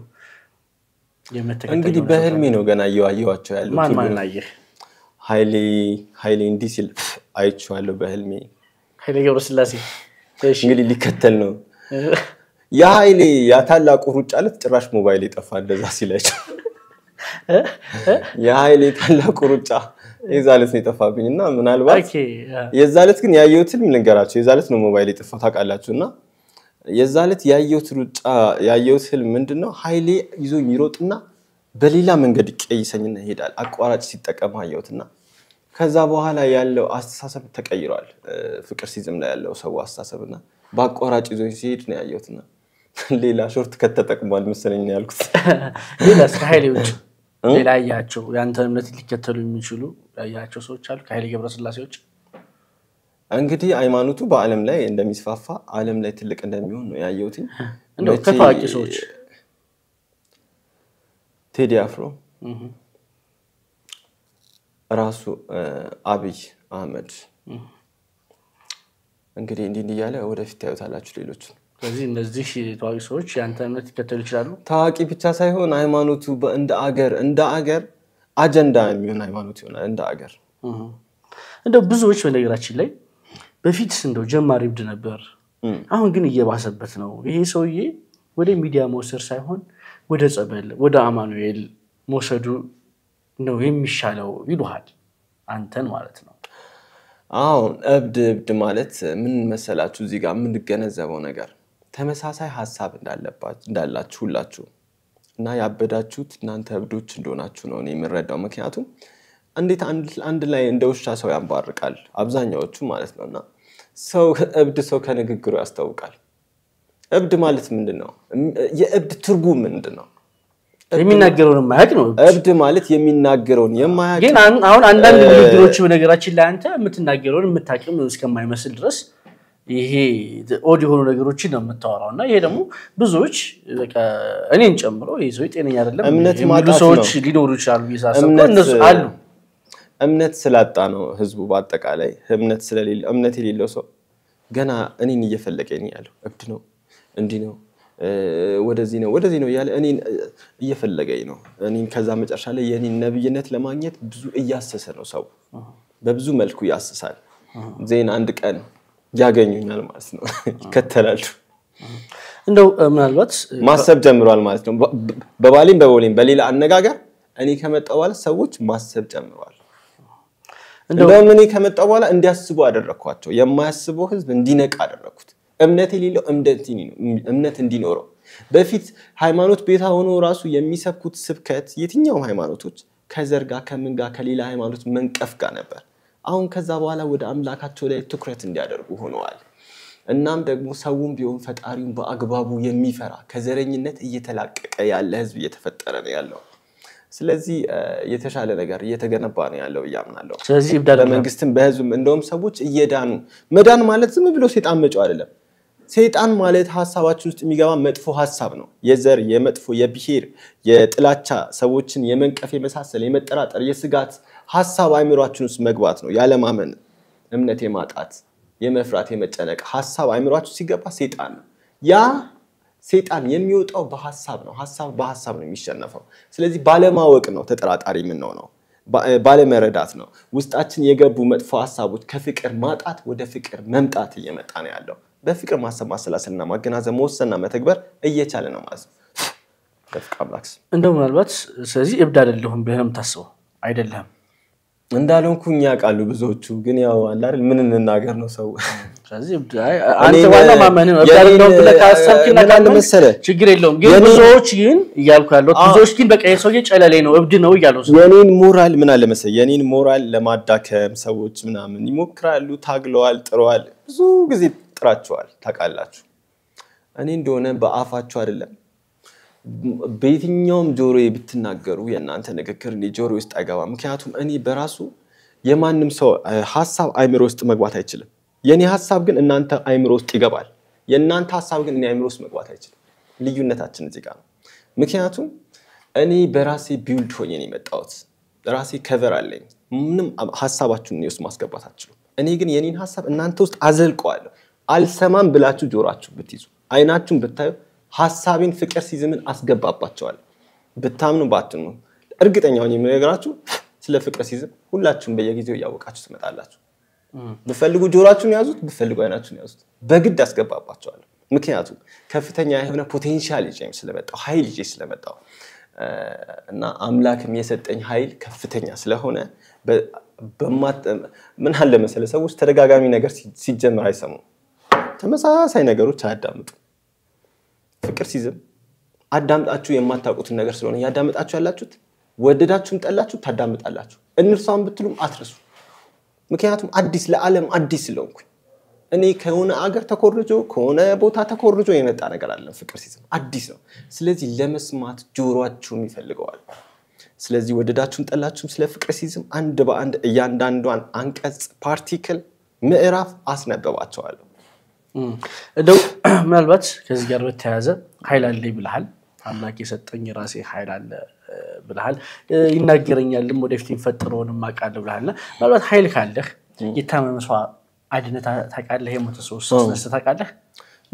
እንግዲህ በህልሜ ነው ገና እየዋየዋቸው ያለው። ማን ማን አየህ? ኃይሌ እንዲህ ሲል አይቼዋለሁ በህልሜ ኃይሌ ገብረስላሴ እንግዲህ ሊከተል ነው የኃይሌ ያታላቁ ሩጫ ዕለት ጭራሽ ሞባይል የጠፋ እንደዛ ሲለችው የኃይሌ የታላቁ ሩጫ የዛ ዕለት ነው የጠፋብኝ እና ምናልባት የዛ ዕለት ግን ያየሁትን ልንገራቸው። የዛ ዕለት ነው ሞባይል የጠፋ ታውቃላችሁ። እና የዛ ዕለት ያየሁት ሩጫ ያየሁት ህልም ምንድን ነው? ኃይሌ ይዞኝ ይሮጥና በሌላ መንገድ ይቀይሰኝና ይሄዳል። አቋራጭ ሲጠቀም አየሁትና ከዛ በኋላ ያለው አስተሳሰብ ተቀይሯል። ፍቅር ሲዝም ላይ ያለው ሰው አስተሳሰብና በአቋራጭ ይዞኝ ሲሄድ ነው ያየሁትና <laughs> ሌላ ሾርት ከተጠቅሟል መሰለኝ ያልኩት። ሌላስ ከሀይሌ ውጭ ሌላ ያያቸው <laughs> የአንተን እምነት ሊከተሉ የሚችሉ ያያቸው ሰዎች አሉ ከሀይሌ ገብረስላሴ ውጭ? እንግዲህ ሃይማኖቱ በዓለም ላይ እንደሚስፋፋ ዓለም ላይ ትልቅ እንደሚሆን ነው ያየሁት። <laughs> እንደው ከታዋቂ ሰዎች ቴዲ አፍሮ፣ ራሱ አብይ አህመድ እንግዲህ እንዲህ እያለ ወደፊት ታዩታላችሁ ሌሎችን ስለዚህ እነዚህ ታዋቂ ሰዎች የአንተ እምነት ሊከተሉ ይችላሉ። ታዋቂ ብቻ ሳይሆን ሃይማኖቱ እንደ አገር እንደ አገር አጀንዳ የሚሆን ሃይማኖት ይሆናል። እንደ አገር እንደው ብዙዎች በነገራችን ላይ በፊት እንደው ጀማሪ ብድ ነበር፣ አሁን ግን እየባሰበት ነው። ይሄ ሰውዬ ወደ ሚዲያ መውሰድ ሳይሆን ወደ ጸበል ወደ አማኑኤል መውሰዱ ነው የሚሻለው ይሉሃል፣ አንተን ማለት ነው። አሁን እብድ እብድ ማለት ምን መሰላችሁ እዚህ ጋር የምንገነዘበው ነገር ተመሳሳይ ሀሳብ እንዳላችሁ ሁላችሁ እና ያበዳችሁት እናንተ እብዶች እንደሆናችሁ ነው የምረዳው። ምክንያቱም እንዴት አንድ ላይ እንደ ውሻ ሰው ያንባርቃል አብዛኛዎቹ ማለት ነው። እና ሰው እብድ ሰው ከንግግሩ ያስታውቃል። እብድ ማለት ምንድን ነው? የእብድ ትርጉም ምንድን ነው? የሚናገረውን የማያውቅ ነው እብድ ማለት የሚናገረውን የማያውቅ ግን አሁን አንዳንድ ንግግሮች በነገራችን ላይ አንተ የምትናገረውን የምታውቅም እስከማይመስል ድረስ ይሄ ኦድ የሆኑ ነገሮችን ነው የምታወራው እና ይሄ ደግሞ ብዙዎች እኔን ጨምሮ ይህ ሰው ጤነኛ አይደለም ሰዎች ሊኖሩ ይችላሉ። እነሱ አሉ። እምነት ስላጣ ነው ህዝቡ በአጠቃላይ እምነት ስለሌለ እምነት የሌለው ሰው ገና እኔን እየፈለገኝ ያለው እብድ ነው፣ እንዲህ ነው፣ ወደዚህ ነው፣ ወደዚህ ነው እያለ እኔን እየፈለገኝ ነው። እኔን ከዛ መጨረሻ ላይ የኔን ነብይነት ለማግኘት ብዙ እያሰሰ ነው ሰው በብዙ መልኩ ያስሳል። ዜና አንድ ቀን ያገኙኛል ማለት ነው፣ ይከተላሉ። እንደው ምናልባት ማሰብ ጀምሯል ማለት ነው። በባሌም በቦሌም በሌላ አነጋገር እኔ ከመጣሁ በኋላ ሰዎች ማሰብ ጀምሯል። እንደውም እኔ ከመጣሁ በኋላ እንዲያስቡ አደረግኳቸው። የማያስበው ህዝብ እንዲነቃ አደረግኩት። እምነት የሌለው እምነት እንዲኖረው በፊት ሃይማኖት ቤታ ሆኖ ራሱ የሚሰብኩት ስብከት የትኛውም ሃይማኖቶች ከዘር ጋር ከምን ጋር ከሌላ ሃይማኖት መንቀፍ ጋር ነበር። አሁን ከዛ በኋላ ወደ አምላካቸው ላይ ትኩረት እንዲያደርጉ ሆነዋል። እናም ደግሞ ሰውም ቢሆን ፈጣሪውን በአግባቡ የሚፈራ ከዘረኝነት እየተላቀቀ ያለ ህዝብ እየተፈጠረ ነው ያለው። ስለዚህ የተሻለ ነገር እየተገነባ ነው ያለው እያምናለሁ። ስለዚህ በመንግስትም በህዝብም እንደውም ሰዎች እየዳኑ መዳን ማለት ዝም ብሎ ሴጣን መጮ አይደለም። ሰይጣን ማለት ሀሳባችን ውስጥ የሚገባ መጥፎ ሀሳብ ነው። የዘር፣ የመጥፎ፣ የብሄር የጥላቻ፣ ሰዎችን የመንቀፍ የመሳሰል፣ የመጠራጠር፣ የስጋት ሀሳብ አይምሯችን ውስጥ መግባት ነው። ያለማመን፣ እምነት የማጣት፣ የመፍራት፣ የመጨነቅ ሀሳብ አይምሯችን ሲገባ ሴጣን ነው። ያ ሴጣን የሚወጣው በሀሳብ ነው። ሀሳብ በሀሳብ ነው የሚሸነፈው። ስለዚህ ባለማወቅ ነው ተጠራጣሪ የምንሆነው፣ ባለመረዳት ነው። ውስጣችን የገቡ መጥፎ ሀሳቦች ከፍቅር ማጣት ወደ ፍቅር መምጣት እየመጣ ነው ያለው። በፍቅር ማሰብ ማሰላሰልና ማገናዘብ መወሰንና መተግበር እየቻለ ነው ማለት ነው። እንደው ምናልባት ስለዚህ እብድ አይደለሁም ብለህ ነው የምታስበው? እንዳልሆንኩኝ ያውቃሉ ብዙዎቹ። ግን ያው አለ አይደል ምን እንናገር ነው ሰው። ችግር የለውም። ግን ብዙዎች ግን እያልኩ ያለው ብዙዎች ግን በቃ ጨለሌ ነው እብድ ነው እያሉ የኔን ሞራል ምን አለ የኔን ሞራል ለማዳከም ሰዎች ምናምን ይሞክራሉ። ታግለዋል፣ ጥረዋል፣ ብዙ ጊዜ ጥራቸዋል። ታውቃላችሁ እኔ እንደሆነ በአፋቸው አይደለም በየትኛውም ጆሮ ብትናገሩ የእናንተ ንግግር እኔ ጆሮ ውስጥ አይገባ። ምክንያቱም እኔ በራሱ የማንም ሰው ሀሳብ አይምሮ ውስጥ መግባት አይችልም። የእኔ ሀሳብ ግን እናንተ አይምሮ ውስጥ ይገባል። የእናንተ ሀሳብ ግን እኔ አይምሮ ውስጥ መግባት አይችልም። ልዩነታችን እዚህ ጋር ነው። ምክንያቱም እኔ በራሴ ቢውልድ ሆኜ ነው የመጣሁት። ራሴ ከቨር አለኝ። ምንም ሀሳባችሁን እኔ ውስጥ ማስገባት አትችሉም። እኔ ግን የኔን ሀሳብ እናንተ ውስጥ አዘልቀዋለሁ። አልሰማም ብላችሁ ጆሯችሁ ብትይዙ አይናችሁን ብታዩ ሀሳቢን ፍቅር ሲዝምን አስገባባቸዋል። ብታምኑ ባትኑ እርግጠኛ ሆኜ የምነግራችሁ ስለ ፍቅር ሲዝም ሁላችሁም በየጊዜው እያወቃችሁ ትመጣላችሁ። ብፈልጉ ጆሮችሁን ያዙት፣ ብፈልጉ አይናችሁን ያዙት። በግድ አስገባባቸዋል። ምክንያቱም ከፍተኛ የሆነ ፖቴንሻል ይዤ ስለመጣሁ ኃይል ይዤ ስለመጣሁ እና አምላክም የሰጠኝ ኃይል ከፍተኛ ስለሆነ ምን አለ መሰለ ሰዎች ተደጋጋሚ ነገር ሲጀመር አይሰሙም። ተመሳሳይ ነገሮች አያዳምጡ ፍቅር ሲዝም አዳምጣችሁ የማታውቁትን ነገር ስለሆነ እያዳመጣችሁ ያላችሁት፣ ወደዳችሁም ጠላችሁ ታዳምጣላችሁ። እንርሷን ብትሉም አትረሱ። ምክንያቱም አዲስ ለዓለም አዲስ ስለሆንኩኝ እኔ ከሆነ አገር ተኮርጆ ከሆነ ቦታ ተኮርጆ የመጣ ነገር አለ። ፍቅር ሲዝም አዲስ ነው። ስለዚህ ለመስማት ጆሮአችሁም ይፈልገዋል። ስለዚህ ወደዳችሁም ጠላችሁም ስለ ፍቅር ሲዝም አንድ በአንድ እያንዳንዷን አንቀጽ፣ ፓርቲክል፣ ምዕራፍ አስነበባቸዋለሁ። እንደው <clears throat> ምናልባት ከዚህ ጋር በተያያዘ ሀይል አለ ብልሃል፣ አምላክ የሰጠኝ ራሴ ሀይል አለ ብልሃል፣ ይናገረኛልም ወደፊት የሚፈጥረውን ማቃለ ብልሃል። ምናልባት ሀይል ካለህ የታመመ ሰ አድነ ታቃለህ የሞተ ሰው ስነስ ታቃለህ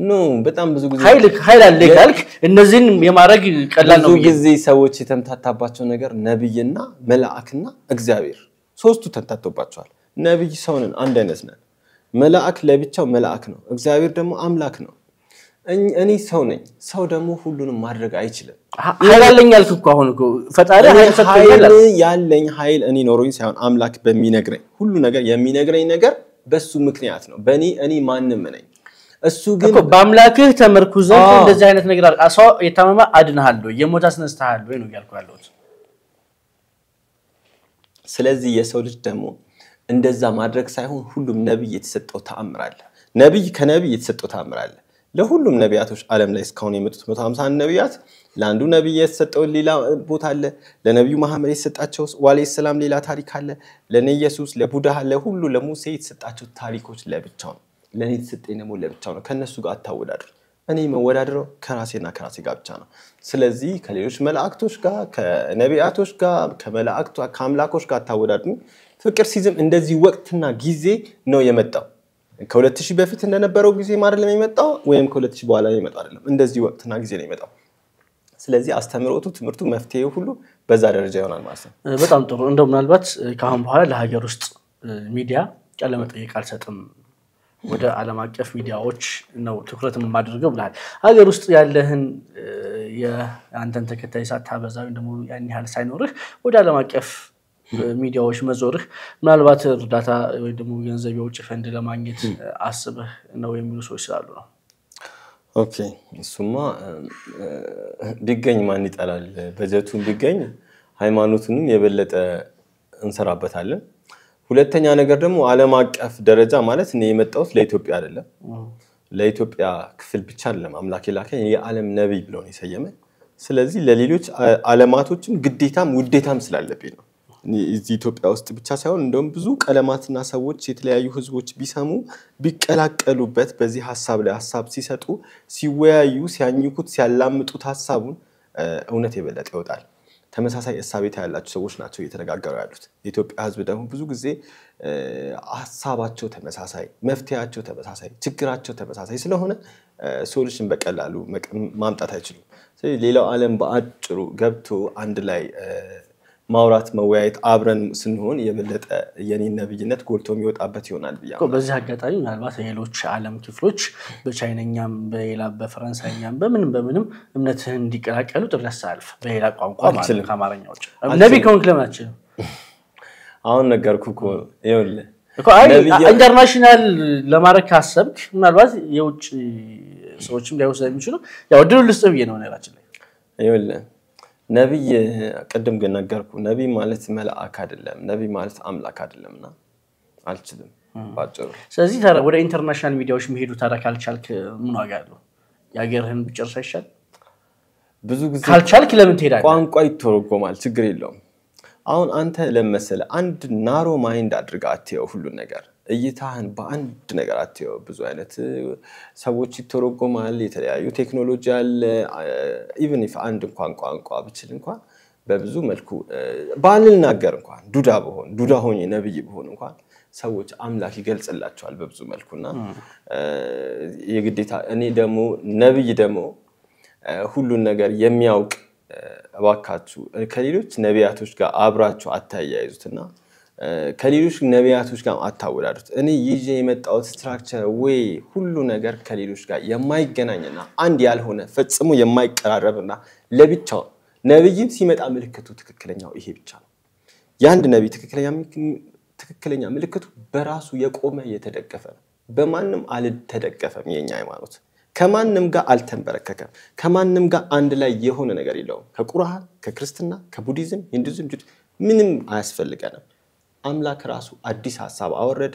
ኖ በጣም ብዙ ጊዜሀይል አለ ካልክ እነዚህን የማድረግ ቀላል ነው። ብዙ ጊዜ ሰዎች የተምታታባቸው ነገር ነብይና መልአክና እግዚአብሔር ሶስቱ ተምታቶባቸዋል። ነብይ ሰውንን አንድ አይነት ነን መልአክ ለብቻው መልአክ ነው። እግዚአብሔር ደግሞ አምላክ ነው። እኔ ሰው ነኝ። ሰው ደግሞ ሁሉንም ማድረግ አይችልም። ኃይል አለኝ ያልክ እኮ አሁን ፈጣሪ ያለኝ ኃይል እኔ ኖሮኝ ሳይሆን አምላክ በሚነግረኝ ሁሉ ነገር የሚነግረኝ ነገር በሱ ምክንያት ነው። በእኔ እኔ ማንም ነኝ። እሱ ግን በአምላክህ ተመርኩዘ እንደዚህ አይነት ነገር አለ ሰው የታመመ አድንሃለሁ፣ የሞት አስነስተሃለሁ ነው እያልኩ ያለሁት። ስለዚህ የሰው ልጅ ደግሞ እንደዛ ማድረግ ሳይሆን ሁሉም ነቢይ የተሰጠው ተአምር አለ። ነቢይ ከነቢይ የተሰጠው ተአምር አለ። ለሁሉም ነቢያቶች ዓለም ላይ እስካሁን የመጡት 150 ነቢያት ለአንዱ ነቢይ የተሰጠው ሌላ ቦታ አለ። ለነቢዩ መሐመድ የተሰጣቸው ዋሌ ሰላም ሌላ ታሪክ አለ። ለእኔ ኢየሱስ፣ ለቡዳ፣ ለሁሉ ለሙሴ የተሰጣቸው ታሪኮች ለብቻው ነው። ለእኔ የተሰጠኝ ደግሞ ለብቻው ነው። ከእነሱ ጋር አታወዳድሩ። እኔ መወዳደረው ከራሴና ከራሴ ጋር ብቻ ነው። ስለዚህ ከሌሎች መላእክቶች ጋር፣ ከነቢያቶች ጋር፣ ከመላእክቷ ከአምላኮች ጋር አታወዳድሩ። ፍቅር ሲዝም እንደዚህ ወቅትና ጊዜ ነው የመጣው። ከሁለት ሺህ በፊት እንደነበረው ጊዜ አይደለም የመጣው ወይም ከሁለት ሺህ በኋላ የመጣው አይደለም። እንደዚህ ወቅትና ጊዜ ነው የመጣው። ስለዚህ አስተምሮቱ፣ ትምህርቱ፣ መፍትሄ ሁሉ በዛ ደረጃ ይሆናል ማለት ነው። በጣም ጥሩ። እንደው ምናልባት ከአሁን በኋላ ለሀገር ውስጥ ሚዲያ ቃለ መጠይቅ አልሰጥም ወደ ዓለም አቀፍ ሚዲያዎች ነው ትኩረት የማደርገው ብለሃል። ሀገር ውስጥ ያለህን የአንተን ተከታይ ሳታበዛ ወይም ደግሞ ያን ያህል ሳይኖርህ ወደ ዓለም አቀፍ ሚዲያዎች መዞርህ ምናልባት እርዳታ ወይ ደግሞ ገንዘብ የውጭ ፈንድ ለማግኘት አስበህ ነው የሚሉ ሰዎች ስላሉ ነው። ኦኬ፣ እሱማ ቢገኝ ማን ይጠላል? በጀቱን ቢገኝ ሃይማኖቱንም የበለጠ እንሰራበታለን። ሁለተኛ ነገር ደግሞ አለም አቀፍ ደረጃ ማለት እኔ የመጣሁት ለኢትዮጵያ አይደለም፣ ለኢትዮጵያ ክፍል ብቻ አይደለም። አምላክ ላከ የዓለም ነቢይ ብሎ የሰየመ ስለዚህ ለሌሎች አለማቶችም ግዴታም ውዴታም ስላለብኝ ነው። እዚህ ኢትዮጵያ ውስጥ ብቻ ሳይሆን እንደውም ብዙ ቀለማትና ሰዎች የተለያዩ ህዝቦች ቢሰሙ ቢቀላቀሉበት በዚህ ሀሳብ ላይ ሀሳብ ሲሰጡ ሲወያዩ፣ ሲያኝኩት፣ ሲያላምጡት ሀሳቡን እውነት የበለጠ ይወጣል። ተመሳሳይ እሳቤታ ያላቸው ሰዎች ናቸው እየተነጋገሩ ያሉት። የኢትዮጵያ ህዝብ ደግሞ ብዙ ጊዜ ሀሳባቸው ተመሳሳይ፣ መፍትሄያቸው ተመሳሳይ፣ ችግራቸው ተመሳሳይ ስለሆነ ሶሉሽን በቀላሉ ማምጣት አይችሉም። ሌላው ዓለም በአጭሩ ገብቶ አንድ ላይ ማውራት መወያየት አብረን ስንሆን የበለጠ የኔን ነብይነት ጎልቶ የሚወጣበት ይሆናል ብያ በዚህ አጋጣሚ ምናልባት ሌሎች ዓለም ክፍሎች በቻይነኛም በሌላ በፈረንሳይኛም በምንም በምንም እምነትህን እንዲቀላቀሉ ጥሪ አስተላልፍ። በሌላ ቋንቋ ከአማርኛ ውጭ ነቢ ከሆንክ ለምን አችልም? አሁን ነገርኩ እኮ ይኸውልህ፣ ኢንተርናሽናል ለማድረግ ካሰብክ ምናልባት የውጭ ሰዎችም ሊያወስድ የሚችሉ ያው ድሉ ልስጥ ብዬ ነው ነገራችን ላይ ይኸውልህ ነቢይ ቅድም ግን ነገርኩ፣ ነቢይ ማለት መልአክ አይደለም፣ ነቢይ ማለት አምላክ አይደለምና አልችልም ባጭሩ። ስለዚህ ወደ ኢንተርናሽናል ሚዲያዎች መሄዱ ታዲያ ካልቻልክ ምን ዋጋ ያለው የሀገርህን ብጭር ሳይሻል ብዙ ጊዜ ካልቻልክ ለምን ትሄዳለህ? ቋንቋ ይተረጎማል፣ ችግር የለውም። አሁን አንተ ለመሰለ አንድ ናሮ ማይንድ አድርጋ አትየው ሁሉን ነገር እይታህን በአንድ ነገር አትየው። ብዙ አይነት ሰዎች ይተረጎማል፣ የተለያዩ ቴክኖሎጂ አለ። ኢቨን ኢፍ አንድ እንኳን ቋንቋ ብችል እንኳን በብዙ መልኩ ባልናገር እንኳን ዱዳ በሆን ዱዳ ሆኜ ነብይ በሆን እንኳን ሰዎች አምላክ ይገልጽላቸዋል በብዙ እና የግዴታ እኔ ደግሞ ነብይ ደግሞ ሁሉን ነገር የሚያውቅ እባካችሁ ከሌሎች ነቢያቶች ጋር አብራችሁ አታያይዙትና ከሌሎች ነቢያቶች ጋር አታወዳዱት። እኔ ይዤ የመጣሁት ስትራክቸር ወይ ሁሉ ነገር ከሌሎች ጋር የማይገናኝና አንድ ያልሆነ ፈጽሞ የማይቀራረብና ለብቻው ነብይም ሲመጣ ምልክቱ ትክክለኛው ይሄ ብቻ ነው። የአንድ ነቢይ ትክክለኛ ምልክቱ በራሱ የቆመ የተደገፈ ነው። በማንም አልተደገፈም። የኛ ሃይማኖት ከማንም ጋር አልተንበረከከም። ከማንም ጋር አንድ ላይ የሆነ ነገር የለውም። ከቁርሃን፣ ከክርስትና፣ ከቡዲዝም፣ ሂንዱዝም ምንም አያስፈልገንም። አምላክ ራሱ አዲስ ሀሳብ አወረደ፣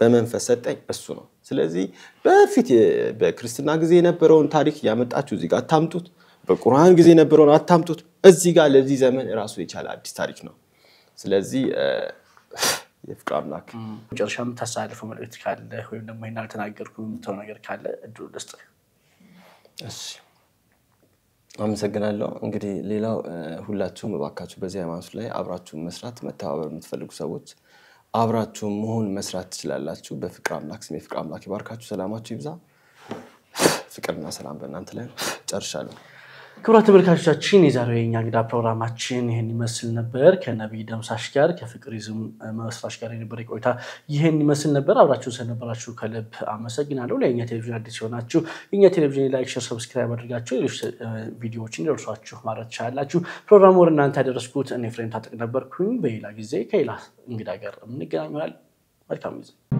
በመንፈስ ሰጠኝ። እሱ ነው። ስለዚህ በፊት በክርስትና ጊዜ የነበረውን ታሪክ እያመጣችሁ እዚህ ጋር አታምጡት። በቁርአን ጊዜ የነበረውን አታምጡት። እዚህ ጋር ለዚህ ዘመን ራሱ የቻለ አዲስ ታሪክ ነው። ስለዚህ የፍቅር አምላክ መጨረሻ የምታስተላልፈው መልእክት ካለ ወይም ደግሞ ይህን አልተናገርኩም የምትለው ነገር ካለ እድሉ ልስጥህ። እሺ አመሰግናለሁ። እንግዲህ ሌላው ሁላችሁም እባካችሁ በዚህ ሃይማኖት ላይ አብራችሁን መስራት መተባበር የምትፈልጉ ሰዎች አብራችሁም መሆን መስራት ትችላላችሁ። በፍቅር አምላክ ስም የፍቅር አምላክ ይባርካችሁ። ሰላማችሁ ይብዛ። ፍቅርና ሰላም በእናንተ ላይ ጨርሻለሁ። ክብራት ተመልካቾቻችን የዛሬው የኛ እንግዳ ፕሮግራማችን ይህን ይመስል ነበር። ከነቢይ ደምሳሽ ጋር ከፍቅሪዝም መስራች ጋር የነበረ ቆይታ ይህን ይመስል ነበር። አብራችሁ ስለነበራችሁ ከልብ አመሰግናለሁ። ለኛ ቴሌቪዥን አዲስ ሲሆናችሁ የኛ ቴሌቪዥን ላይክ፣ ሸር፣ ሰብስክራይብ አድርጋችሁ ሌሎች ቪዲዮዎችን ደርሷችሁ ማለት ቻላችሁ ፕሮግራሙ ወር እናንተ ያደረስኩት እኔ ፍሬም ታጠቅ ነበርኩኝ። በሌላ ጊዜ ከሌላ እንግዳ ጋር የምንገናኘዋል መልካም ጊዜ